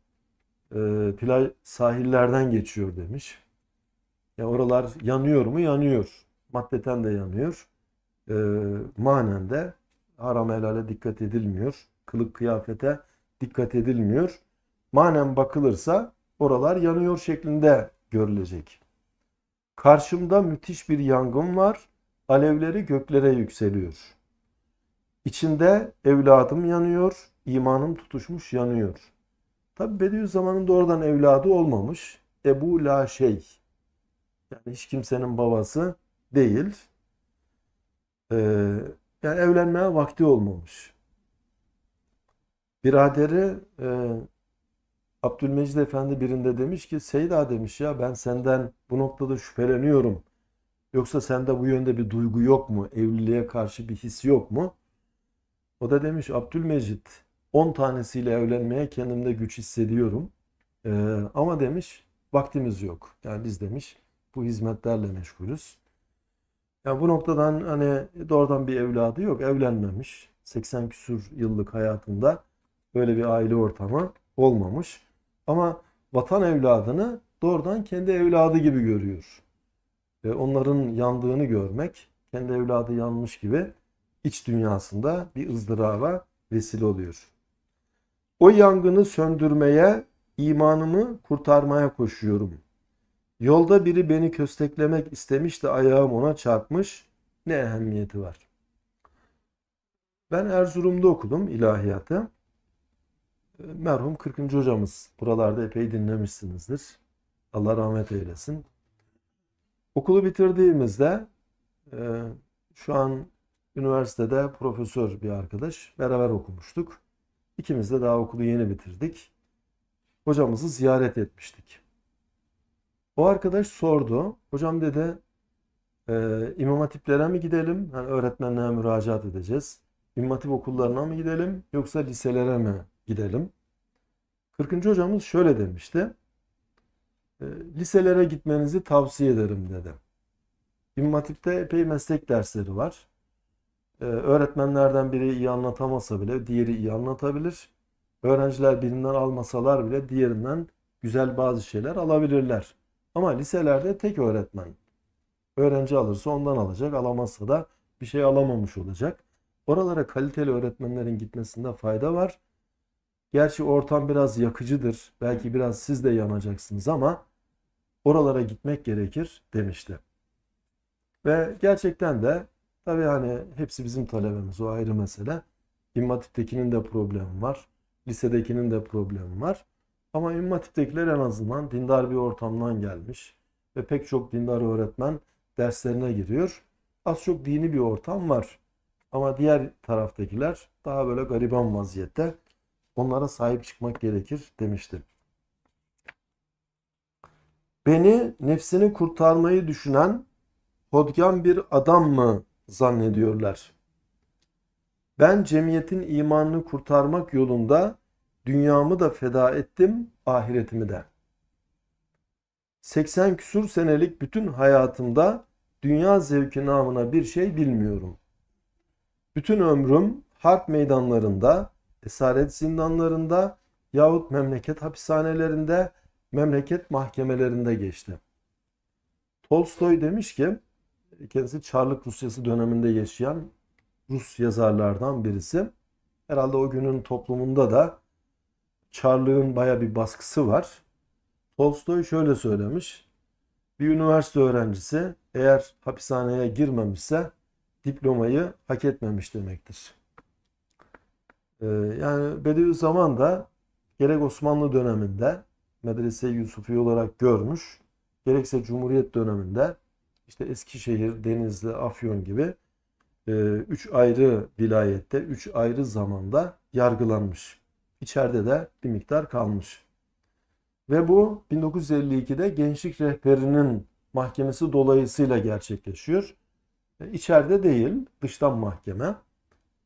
e, plaj sahillerden geçiyor demiş. Ya oralar yanıyor mu? Yanıyor. Maddeten de yanıyor. E, manen de haram helale dikkat edilmiyor. Kılık kıyafete dikkat edilmiyor. Manen bakılırsa oralar yanıyor şeklinde görülecek. Karşımda müthiş bir yangın var. Alevleri göklere yükseliyor. İçinde evladım yanıyor, imanım tutuşmuş yanıyor. Tabi Bediüzzaman'ın doğrudan evladı olmamış. Ebu La Şey. Yani hiç kimsenin babası değil. Ee, yani evlenmeye vakti olmamış. Biraderi e, Abdülmecid Efendi birinde demiş ki Seyda demiş ya ben senden bu noktada şüpheleniyorum. Yoksa sende bu yönde bir duygu yok mu? Evliliğe karşı bir his yok mu? O da demiş Abdülmecid 10 tanesiyle evlenmeye kendimde güç hissediyorum. Ee, ama demiş vaktimiz yok. Yani biz demiş bu hizmetlerle meşgulüz. Yani bu noktadan hani doğrudan bir evladı yok. Evlenmemiş. 80 küsur yıllık hayatında Böyle bir aile ortamı olmamış. Ama vatan evladını doğrudan kendi evladı gibi görüyor. E, onların yandığını görmek, kendi evladı yanmış gibi iç dünyasında bir ızdıraba vesile oluyor. O yangını söndürmeye, imanımı kurtarmaya koşuyorum. Yolda biri beni kösteklemek istemiş de ayağım ona çarpmış. Ne ehemmiyeti var. Ben Erzurum'da okudum ilahiyatı. E, merhum 40. hocamız. Buralarda epey dinlemişsinizdir. Allah rahmet eylesin. Okulu bitirdiğimizde e, şu an üniversitede profesör bir arkadaş. Beraber okumuştuk. İkimiz de daha okulu yeni bitirdik. Hocamızı ziyaret etmiştik. O arkadaş sordu. Hocam dedi e, İmam Hatiplere mi gidelim? Yani öğretmenlere müracaat edeceğiz. İmam Hatip okullarına mı gidelim yoksa liselere mi gidelim. 40. hocamız şöyle demişti. E, Liselere gitmenizi tavsiye ederim dedi. İmam Hatip'te epey meslek dersleri var. E, öğretmenlerden biri iyi anlatamasa bile diğeri iyi anlatabilir. Öğrenciler birinden almasalar bile diğerinden güzel bazı şeyler alabilirler. Ama liselerde tek öğretmen. Öğrenci alırsa ondan alacak, alamazsa da bir şey alamamış olacak. Oralara kaliteli öğretmenlerin gitmesinde fayda var. Gerçi ortam biraz yakıcıdır. Belki biraz siz de yanacaksınız ama oralara gitmek gerekir demişti. Ve gerçekten de tabii hani hepsi bizim talebemiz o ayrı mesele. İmmatip'tekinin de problemi var. Lisedekinin de problemi var. Ama İmmatip'tekiler en azından dindar bir ortamdan gelmiş. Ve pek çok dindar öğretmen derslerine giriyor. Az çok dini bir ortam var. Ama diğer taraftakiler daha böyle gariban vaziyette. Onlara sahip çıkmak gerekir demişti. Beni nefsini kurtarmayı düşünen hodgan bir adam mı zannediyorlar? Ben cemiyetin imanını kurtarmak yolunda dünyamı da feda ettim, ahiretimi de. 80 küsur senelik bütün hayatımda dünya zevki namına bir şey bilmiyorum. Bütün ömrüm harp meydanlarında, esaret zindanlarında yahut memleket hapishanelerinde, memleket mahkemelerinde geçti. Tolstoy demiş ki, kendisi Çarlık Rusyası döneminde yaşayan Rus yazarlardan birisi. Herhalde o günün toplumunda da Çarlığın baya bir baskısı var. Tolstoy şöyle söylemiş. Bir üniversite öğrencisi eğer hapishaneye girmemişse diplomayı hak etmemiş demektir. Ee, yani Bediüzzaman da gerek Osmanlı döneminde medrese Yusufi olarak görmüş, gerekse Cumhuriyet döneminde işte Eskişehir, Denizli, Afyon gibi e, üç ayrı vilayette, üç ayrı zamanda yargılanmış. İçeride de bir miktar kalmış. Ve bu 1952'de gençlik rehberinin mahkemesi dolayısıyla gerçekleşiyor. E, içeride değil, dıştan mahkeme.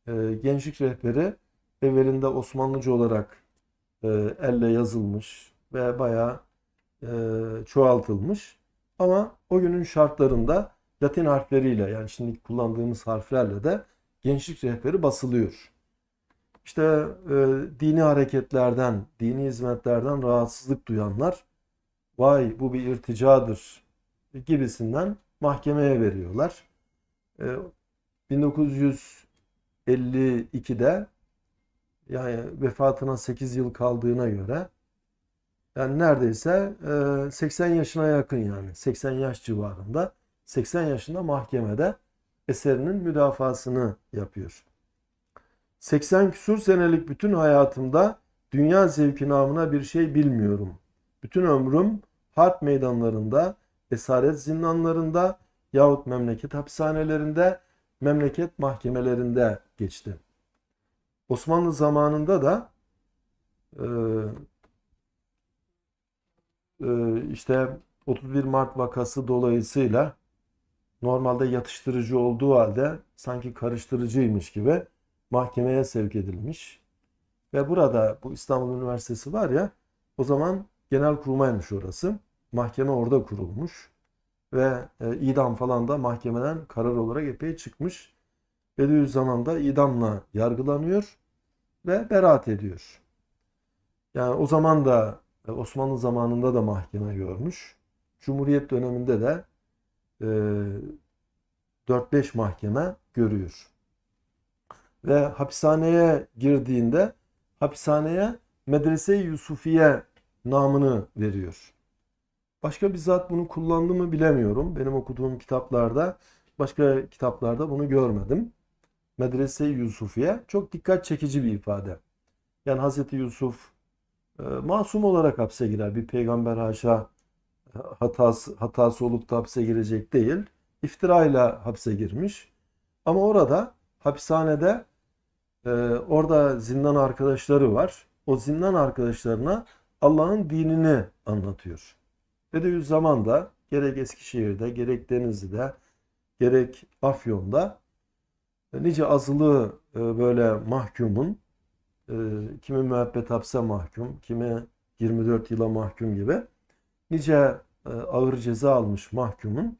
E, gençlik rehberi evvelinde Osmanlıca olarak e, elle yazılmış ve bayağı e, çoğaltılmış. Ama o günün şartlarında Latin harfleriyle yani şimdi kullandığımız harflerle de gençlik rehberi basılıyor. İşte e, dini hareketlerden, dini hizmetlerden rahatsızlık duyanlar vay bu bir irticadır gibisinden mahkemeye veriyorlar. E, 1952'de yani vefatına 8 yıl kaldığına göre yani neredeyse 80 e, yaşına yakın yani 80 yaş civarında 80 yaşında mahkemede eserinin müdafasını yapıyor. 80 küsur senelik bütün hayatımda dünya zevki namına bir şey bilmiyorum. Bütün ömrüm harp meydanlarında, esaret zindanlarında yahut memleket hapishanelerinde, memleket mahkemelerinde geçti.'' Osmanlı zamanında da e, e işte 31 Mart vakası dolayısıyla normalde yatıştırıcı olduğu halde sanki karıştırıcıymış gibi mahkemeye sevk edilmiş. Ve burada bu İstanbul Üniversitesi var ya o zaman genel kurmaymış orası. Mahkeme orada kurulmuş ve e, idam falan da mahkemeden karar olarak epey çıkmış. Bediüzzaman da idamla yargılanıyor ve beraat ediyor. Yani o zaman da e, Osmanlı zamanında da mahkeme görmüş. Cumhuriyet döneminde de e, 4-5 mahkeme görüyor. Ve hapishaneye girdiğinde hapishaneye Medrese-i Yusufiye namını veriyor. Başka bir zat bunu kullandı mı bilemiyorum. Benim okuduğum kitaplarda, başka kitaplarda bunu görmedim. Medrese-i Yusufiye çok dikkat çekici bir ifade. Yani Hazreti Yusuf e, masum olarak hapse girer. Bir peygamber haşa e, hatası, hatası olup da hapse girecek değil. İftirayla hapse girmiş. Ama orada hapishanede e, orada zindan arkadaşları var. O zindan arkadaşlarına Allah'ın dinini anlatıyor. Bediüzzaman da gerek Eskişehir'de, gerek Denizli'de, gerek Afyon'da e, nice azılı e, böyle mahkumun, e, kimi müebbet hapse mahkum, kimi 24 yıla mahkum gibi nice ağır ceza almış mahkumun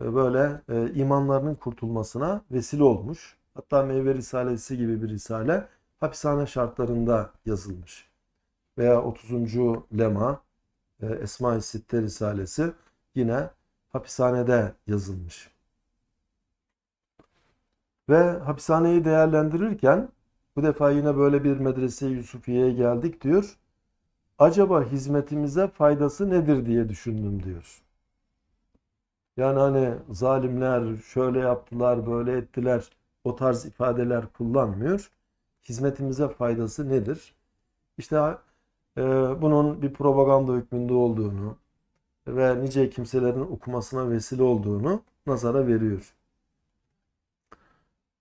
böyle imanlarının kurtulmasına vesile olmuş. Hatta Meyve Risalesi gibi bir risale hapishane şartlarında yazılmış. Veya 30. Lema, Esma-i Sitte Risalesi yine hapishanede yazılmış. Ve hapishaneyi değerlendirirken bu defa yine böyle bir medrese Yusufiye'ye geldik diyor. Acaba hizmetimize faydası nedir diye düşündüm diyor. Yani hani zalimler şöyle yaptılar, böyle ettiler o tarz ifadeler kullanmıyor. Hizmetimize faydası nedir? İşte e, bunun bir propaganda hükmünde olduğunu ve nice kimselerin okumasına vesile olduğunu nazara veriyor.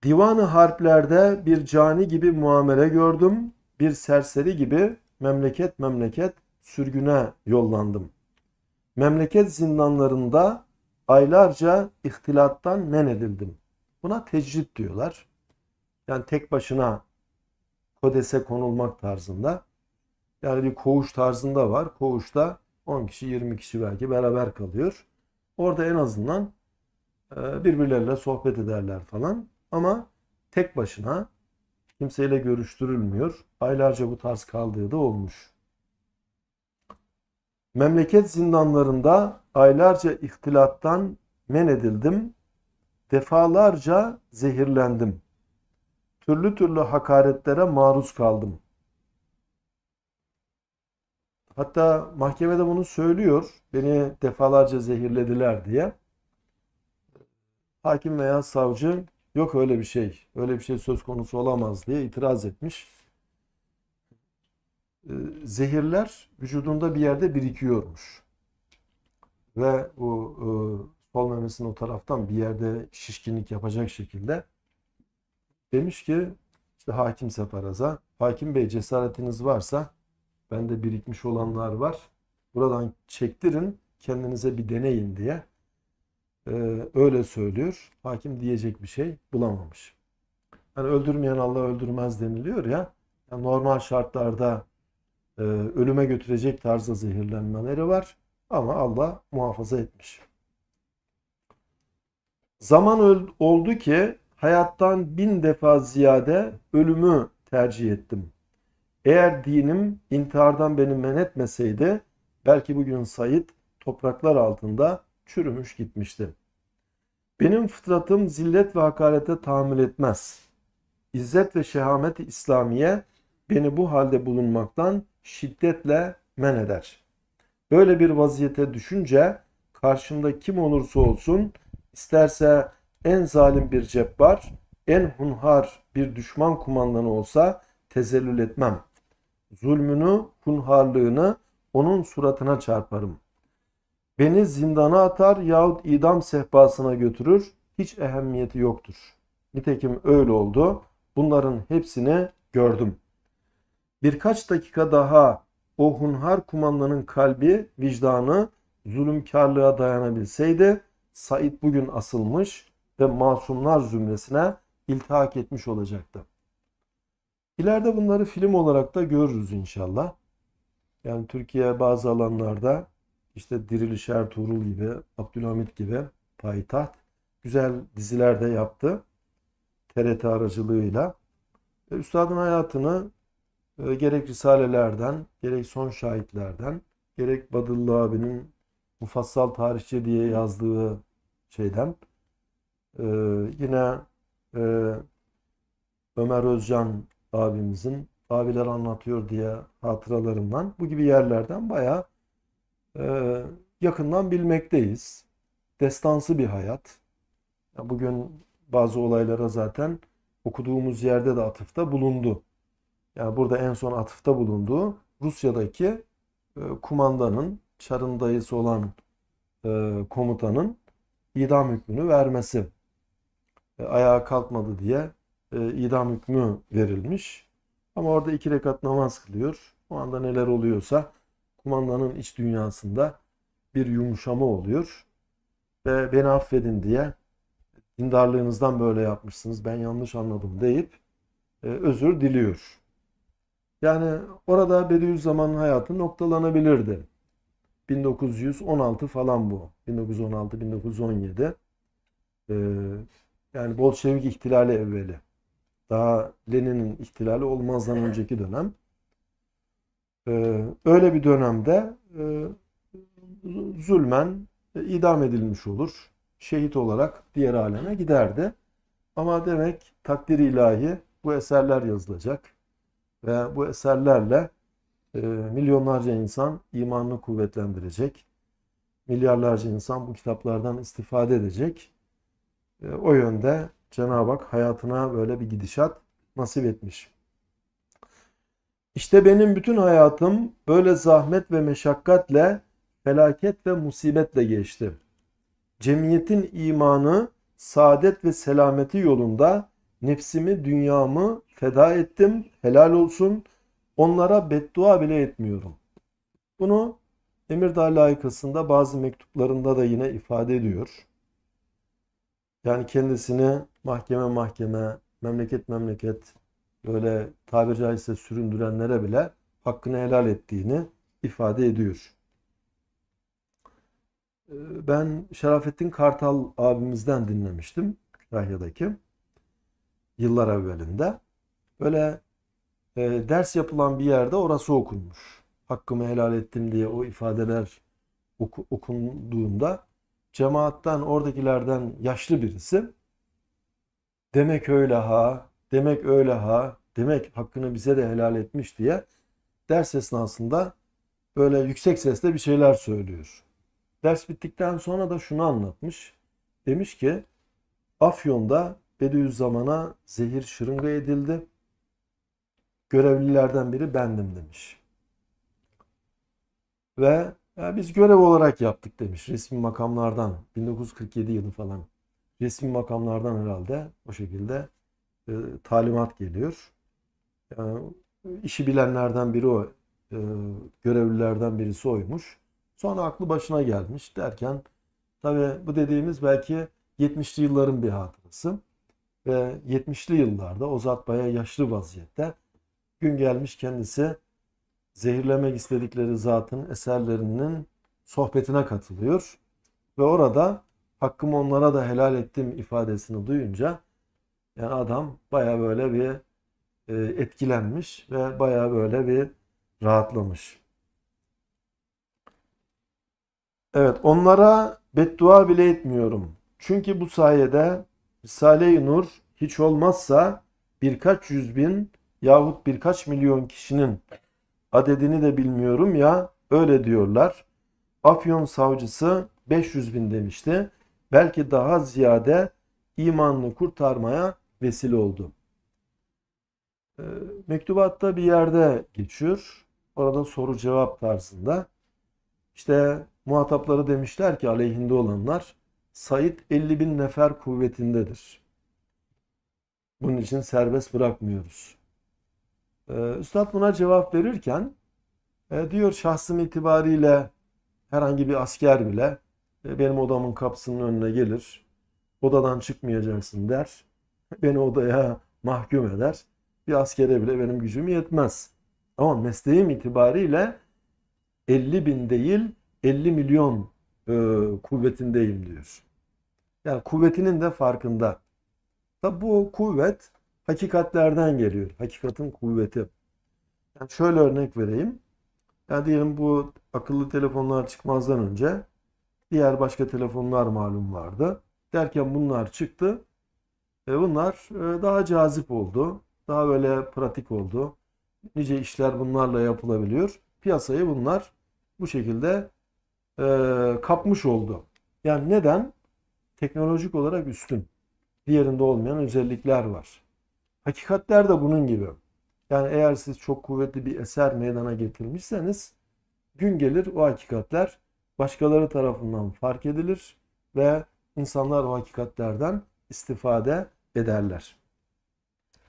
Divanı harplerde bir cani gibi muamele gördüm. Bir serseri gibi memleket memleket sürgüne yollandım. Memleket zindanlarında aylarca ihtilattan men edildim. Buna tecrit diyorlar. Yani tek başına kodese konulmak tarzında. Yani bir koğuş tarzında var. Koğuşta 10 kişi 20 kişi belki beraber kalıyor. Orada en azından e, birbirleriyle sohbet ederler falan. Ama tek başına kimseyle görüştürülmüyor. Aylarca bu tarz kaldığı da olmuş. Memleket zindanlarında aylarca ihtilattan men edildim. Defalarca zehirlendim. Türlü türlü hakaretlere maruz kaldım. Hatta mahkemede bunu söylüyor. Beni defalarca zehirlediler diye. Hakim veya savcı Yok öyle bir şey. Öyle bir şey söz konusu olamaz diye itiraz etmiş. Ee, zehirler vücudunda bir yerde birikiyormuş. Ve o e, sol memesinin o taraftan bir yerde şişkinlik yapacak şekilde demiş ki işte hakim Sefaraz'a hakim bey cesaretiniz varsa bende birikmiş olanlar var. Buradan çektirin kendinize bir deneyin diye ee, öyle söylüyor. Hakim diyecek bir şey bulamamış. Yani öldürmeyen Allah öldürmez deniliyor ya. Yani normal şartlarda e, ölüme götürecek tarzda zehirlenmeleri var. Ama Allah muhafaza etmiş. Zaman oldu ki hayattan bin defa ziyade ölümü tercih ettim. Eğer dinim intihardan beni men etmeseydi belki bugün Said topraklar altında çürümüş gitmişti. Benim fıtratım zillet ve hakarete tahammül etmez. İzzet ve şehamet İslamiye beni bu halde bulunmaktan şiddetle men eder. Böyle bir vaziyete düşünce karşımda kim olursa olsun isterse en zalim bir cebbar, en hunhar bir düşman kumandanı olsa tezellül etmem. Zulmünü, hunharlığını onun suratına çarparım.'' Beni zindana atar yahut idam sehpasına götürür. Hiç ehemmiyeti yoktur. Nitekim öyle oldu. Bunların hepsini gördüm. Birkaç dakika daha o hunhar kumandanın kalbi, vicdanı zulümkarlığa dayanabilseydi Said bugün asılmış ve masumlar zümresine iltihak etmiş olacaktı. İleride bunları film olarak da görürüz inşallah. Yani Türkiye bazı alanlarda işte Diriliş Ertuğrul gibi, Abdülhamit gibi payitaht güzel diziler de yaptı. TRT aracılığıyla. Üstadın hayatını e, gerek risalelerden, gerek son şahitlerden, gerek Badıllı abinin mufassal tarihçi diye yazdığı şeyden, e, yine e, Ömer Özcan abimizin abiler anlatıyor diye hatıralarından, bu gibi yerlerden bayağı ee, yakından bilmekteyiz. Destansı bir hayat. bugün bazı olaylara zaten okuduğumuz yerde de atıfta bulundu. Yani burada en son atıfta bulunduğu Rusya'daki e, kumandanın, çarın dayısı olan e, komutanın idam hükmünü vermesi. E, ayağa kalkmadı diye e, idam hükmü verilmiş. Ama orada iki rekat namaz kılıyor. O anda neler oluyorsa kumandanın iç dünyasında bir yumuşama oluyor. Ve beni affedin diye dindarlığınızdan böyle yapmışsınız ben yanlış anladım deyip e, özür diliyor. Yani orada Bediüzzaman'ın hayatı noktalanabilirdi. 1916 falan bu. 1916-1917. Ee, yani Bolşevik ihtilali evveli. Daha Lenin'in ihtilali olmazdan önceki dönem. Ee, öyle bir dönemde e, zulmen idam edilmiş olur. Şehit olarak diğer aleme giderdi. Ama demek takdir ilahi bu eserler yazılacak ve bu eserlerle e, milyonlarca insan imanını kuvvetlendirecek. Milyarlarca insan bu kitaplardan istifade edecek. E, o yönde Cenab-ı Hak hayatına böyle bir gidişat nasip etmiş. İşte benim bütün hayatım böyle zahmet ve meşakkatle, felaket ve musibetle geçti. Cemiyetin imanı, saadet ve selameti yolunda nefsimi, dünyamı feda ettim, helal olsun. Onlara beddua bile etmiyorum. Bunu Emirdağ layıkasında bazı mektuplarında da yine ifade ediyor. Yani kendisini mahkeme mahkeme, memleket memleket böyle tabiri caizse süründürenlere bile hakkını helal ettiğini ifade ediyor. Ee, ben Şerafettin Kartal abimizden dinlemiştim Kütahya'daki yıllar evvelinde. Böyle e, ders yapılan bir yerde orası okunmuş. Hakkımı helal ettim diye o ifadeler oku, okunduğunda cemaatten oradakilerden yaşlı birisi demek öyle ha Demek öyle ha. Demek hakkını bize de helal etmiş diye ders esnasında böyle yüksek sesle bir şeyler söylüyor. Ders bittikten sonra da şunu anlatmış. Demiş ki Afyon'da Bediüzzaman'a zehir şırınga edildi. Görevlilerden biri bendim demiş. Ve ya biz görev olarak yaptık demiş resmi makamlardan 1947 yılı falan resmi makamlardan herhalde o şekilde e, talimat geliyor. Yani işi bilenlerden biri o, e, görevlilerden birisi oymuş. Sonra aklı başına gelmiş derken tabi bu dediğimiz belki 70'li yılların bir hatırası. Ve 70'li yıllarda Ozat Baya yaşlı vaziyette gün gelmiş kendisi zehirlemek istedikleri zatın eserlerinin sohbetine katılıyor. Ve orada hakkımı onlara da helal ettim ifadesini duyunca yani adam baya böyle bir e, etkilenmiş ve baya böyle bir rahatlamış. Evet onlara beddua bile etmiyorum. Çünkü bu sayede Risale-i Nur hiç olmazsa birkaç yüz bin yahut birkaç milyon kişinin adedini de bilmiyorum ya öyle diyorlar. Afyon savcısı 500 bin demişti. Belki daha ziyade imanını kurtarmaya vesile oldu. E, mektubatta bir yerde geçiyor. Orada soru cevap tarzında. İşte muhatapları demişler ki aleyhinde olanlar Said 50 bin nefer kuvvetindedir. Bunun için serbest bırakmıyoruz. Ee, Üstad buna cevap verirken e, diyor şahsım itibariyle herhangi bir asker bile e, benim odamın kapısının önüne gelir. Odadan çıkmayacaksın der. beni odaya mahkum eder. Bir askere bile benim gücüm yetmez. Ama mesleğim itibariyle 50 bin değil 50 milyon e, kuvvetindeyim diyor. Yani kuvvetinin de farkında. Tabi bu kuvvet hakikatlerden geliyor. Hakikatin kuvveti. Yani şöyle örnek vereyim. Yani diyelim bu akıllı telefonlar çıkmazdan önce diğer başka telefonlar malum vardı. Derken bunlar çıktı bunlar e, daha cazip oldu. Daha böyle pratik oldu. Nice işler bunlarla yapılabiliyor. Piyasayı bunlar bu şekilde e, kapmış oldu. Yani neden? Teknolojik olarak üstün. Diğerinde olmayan özellikler var. Hakikatler de bunun gibi. Yani eğer siz çok kuvvetli bir eser meydana getirmişseniz gün gelir o hakikatler başkaları tarafından fark edilir ve insanlar o hakikatlerden istifade ederler.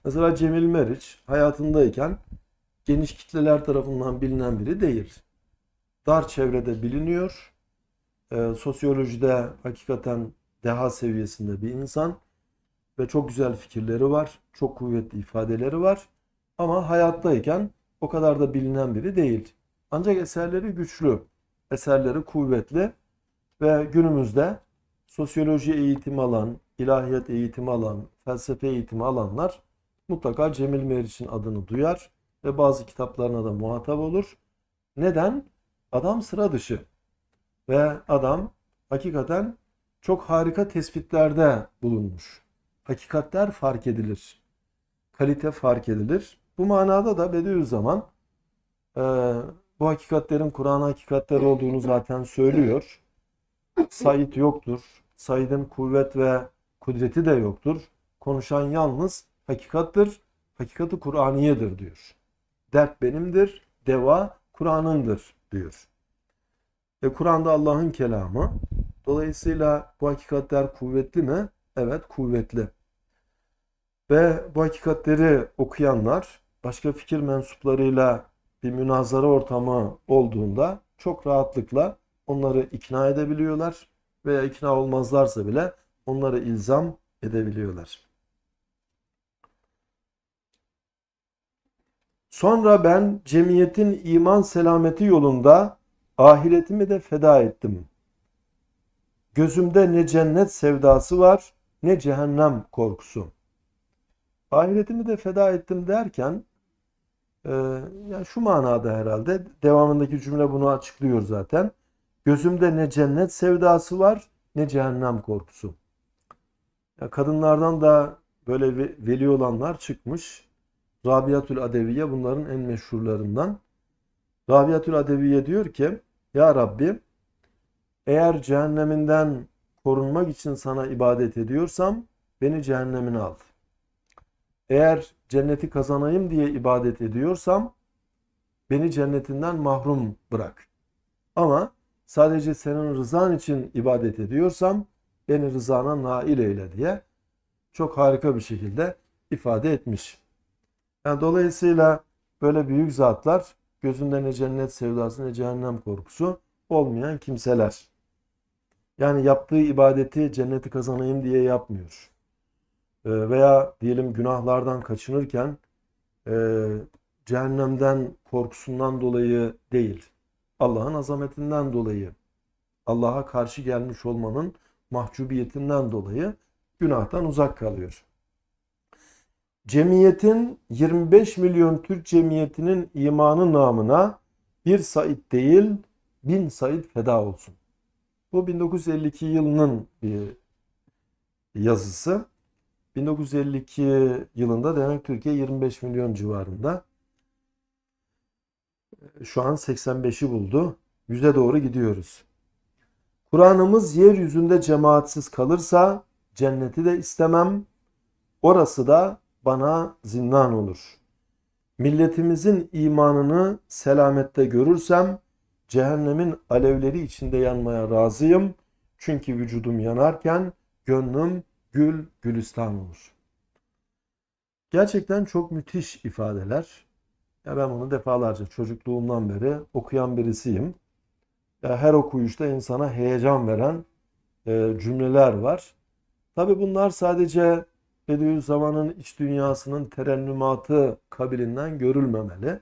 Mesela Cemil Meriç hayatındayken geniş kitleler tarafından bilinen biri değil. Dar çevrede biliniyor. E, sosyolojide hakikaten deha seviyesinde bir insan ve çok güzel fikirleri var. Çok kuvvetli ifadeleri var. Ama hayattayken o kadar da bilinen biri değil. Ancak eserleri güçlü, eserleri kuvvetli ve günümüzde sosyoloji eğitimi alan, ilahiyat eğitimi alan, felsefe eğitimi alanlar mutlaka Cemil Meriç'in adını duyar ve bazı kitaplarına da muhatap olur. Neden? Adam sıra dışı ve adam hakikaten çok harika tespitlerde bulunmuş. Hakikatler fark edilir. Kalite fark edilir. Bu manada da Bediüzzaman e, bu hakikatlerin Kur'an hakikatleri olduğunu zaten söylüyor. Said yoktur. Said'in kuvvet ve kudreti de yoktur. Konuşan yalnız hakikattır. Hakikati Kur'aniyedir diyor. Dert benimdir. Deva Kur'an'ındır diyor. Ve Kur'an'da Allah'ın kelamı. Dolayısıyla bu hakikatler kuvvetli mi? Evet kuvvetli. Ve bu hakikatleri okuyanlar başka fikir mensuplarıyla bir münazara ortamı olduğunda çok rahatlıkla onları ikna edebiliyorlar veya ikna olmazlarsa bile onları ilzam edebiliyorlar. Sonra ben cemiyetin iman selameti yolunda ahiretimi de feda ettim. Gözümde ne cennet sevdası var ne cehennem korkusu. Ahiretimi de feda ettim derken e, yani şu manada herhalde devamındaki cümle bunu açıklıyor zaten. Gözümde ne cennet sevdası var ne cehennem korkusu. Ya kadınlardan da böyle veli olanlar çıkmış. Rabiatül Adeviye bunların en meşhurlarından. Rabiatül Adeviye diyor ki Ya Rabbi eğer cehenneminden korunmak için sana ibadet ediyorsam beni cehennemine al. Eğer cenneti kazanayım diye ibadet ediyorsam beni cennetinden mahrum bırak. Ama sadece senin rızan için ibadet ediyorsam beni rızana nail eyle diye çok harika bir şekilde ifade etmiş. Yani dolayısıyla böyle büyük zatlar gözünde ne cennet sevdası ne cehennem korkusu olmayan kimseler. Yani yaptığı ibadeti cenneti kazanayım diye yapmıyor. Ee, veya diyelim günahlardan kaçınırken e, cehennemden korkusundan dolayı değil. Allah'ın azametinden dolayı, Allah'a karşı gelmiş olmanın mahcubiyetinden dolayı günahtan uzak kalıyor. Cemiyetin 25 milyon Türk cemiyetinin imanı namına bir Said değil bin Said feda olsun. Bu 1952 yılının bir yazısı. 1952 yılında demek Türkiye 25 milyon civarında şu an 85'i buldu. yüze doğru gidiyoruz. Kur'an'ımız yeryüzünde cemaatsiz kalırsa cenneti de istemem. Orası da bana zindan olur. Milletimizin imanını selamette görürsem cehennemin alevleri içinde yanmaya razıyım. Çünkü vücudum yanarken gönlüm gül gülistan olur. Gerçekten çok müthiş ifadeler. Ya ben bunu defalarca çocukluğumdan beri okuyan birisiyim. Ya her okuyuşta insana heyecan veren e, cümleler var. Tabi bunlar sadece Bediüzzaman'ın iç dünyasının terennümatı kabilinden görülmemeli.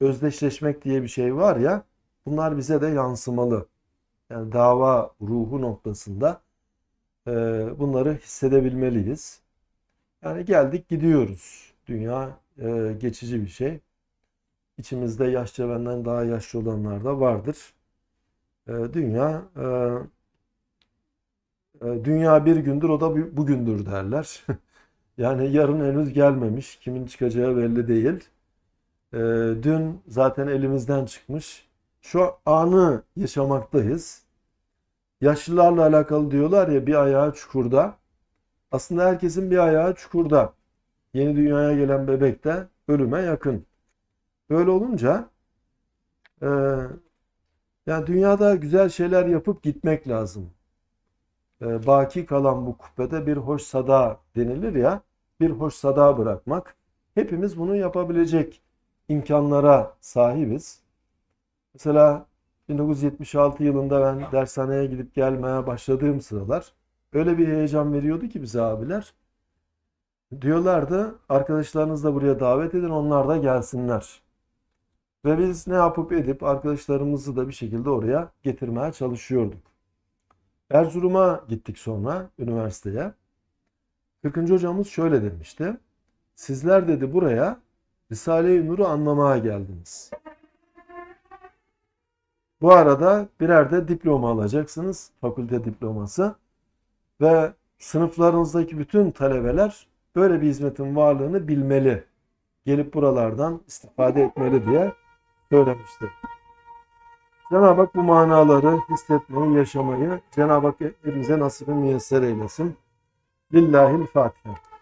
Özdeşleşmek diye bir şey var ya, bunlar bize de yansımalı. Yani dava ruhu noktasında e, bunları hissedebilmeliyiz. Yani geldik gidiyoruz. Dünya e, geçici bir şey. İçimizde yaşça benden daha yaşlı olanlar da vardır. E, dünya e, e dünya bir gündür o da bugündür derler. yani yarın henüz gelmemiş. Kimin çıkacağı belli değil. E, dün zaten elimizden çıkmış. Şu anı yaşamaktayız. Yaşlılarla alakalı diyorlar ya bir ayağı çukurda. Aslında herkesin bir ayağı çukurda. Yeni dünyaya gelen bebek de ölüme yakın. Böyle olunca e, yani dünyada güzel şeyler yapıp gitmek lazım. E, baki kalan bu kubbede bir hoş sada denilir ya, bir hoş sada bırakmak. Hepimiz bunu yapabilecek imkanlara sahibiz. Mesela 1976 yılında ben dershaneye gidip gelmeye başladığım sıralar öyle bir heyecan veriyordu ki bize abiler diyorlardı. Arkadaşlarınızı da buraya davet edin onlar da gelsinler. Ve biz ne yapıp edip arkadaşlarımızı da bir şekilde oraya getirmeye çalışıyorduk. Erzurum'a gittik sonra üniversiteye. 40. hocamız şöyle demişti. Sizler dedi buraya Risale-i Nur'u anlamaya geldiniz. Bu arada birer de diploma alacaksınız. Fakülte diploması. Ve sınıflarınızdaki bütün talebeler böyle bir hizmetin varlığını bilmeli. Gelip buralardan istifade etmeli diye söylemişti. Cenab-ı Hak bu manaları hissetmeyi, yaşamayı Cenab-ı Hak hepimize nasip müyesser eylesin. Lillahil Fatiha.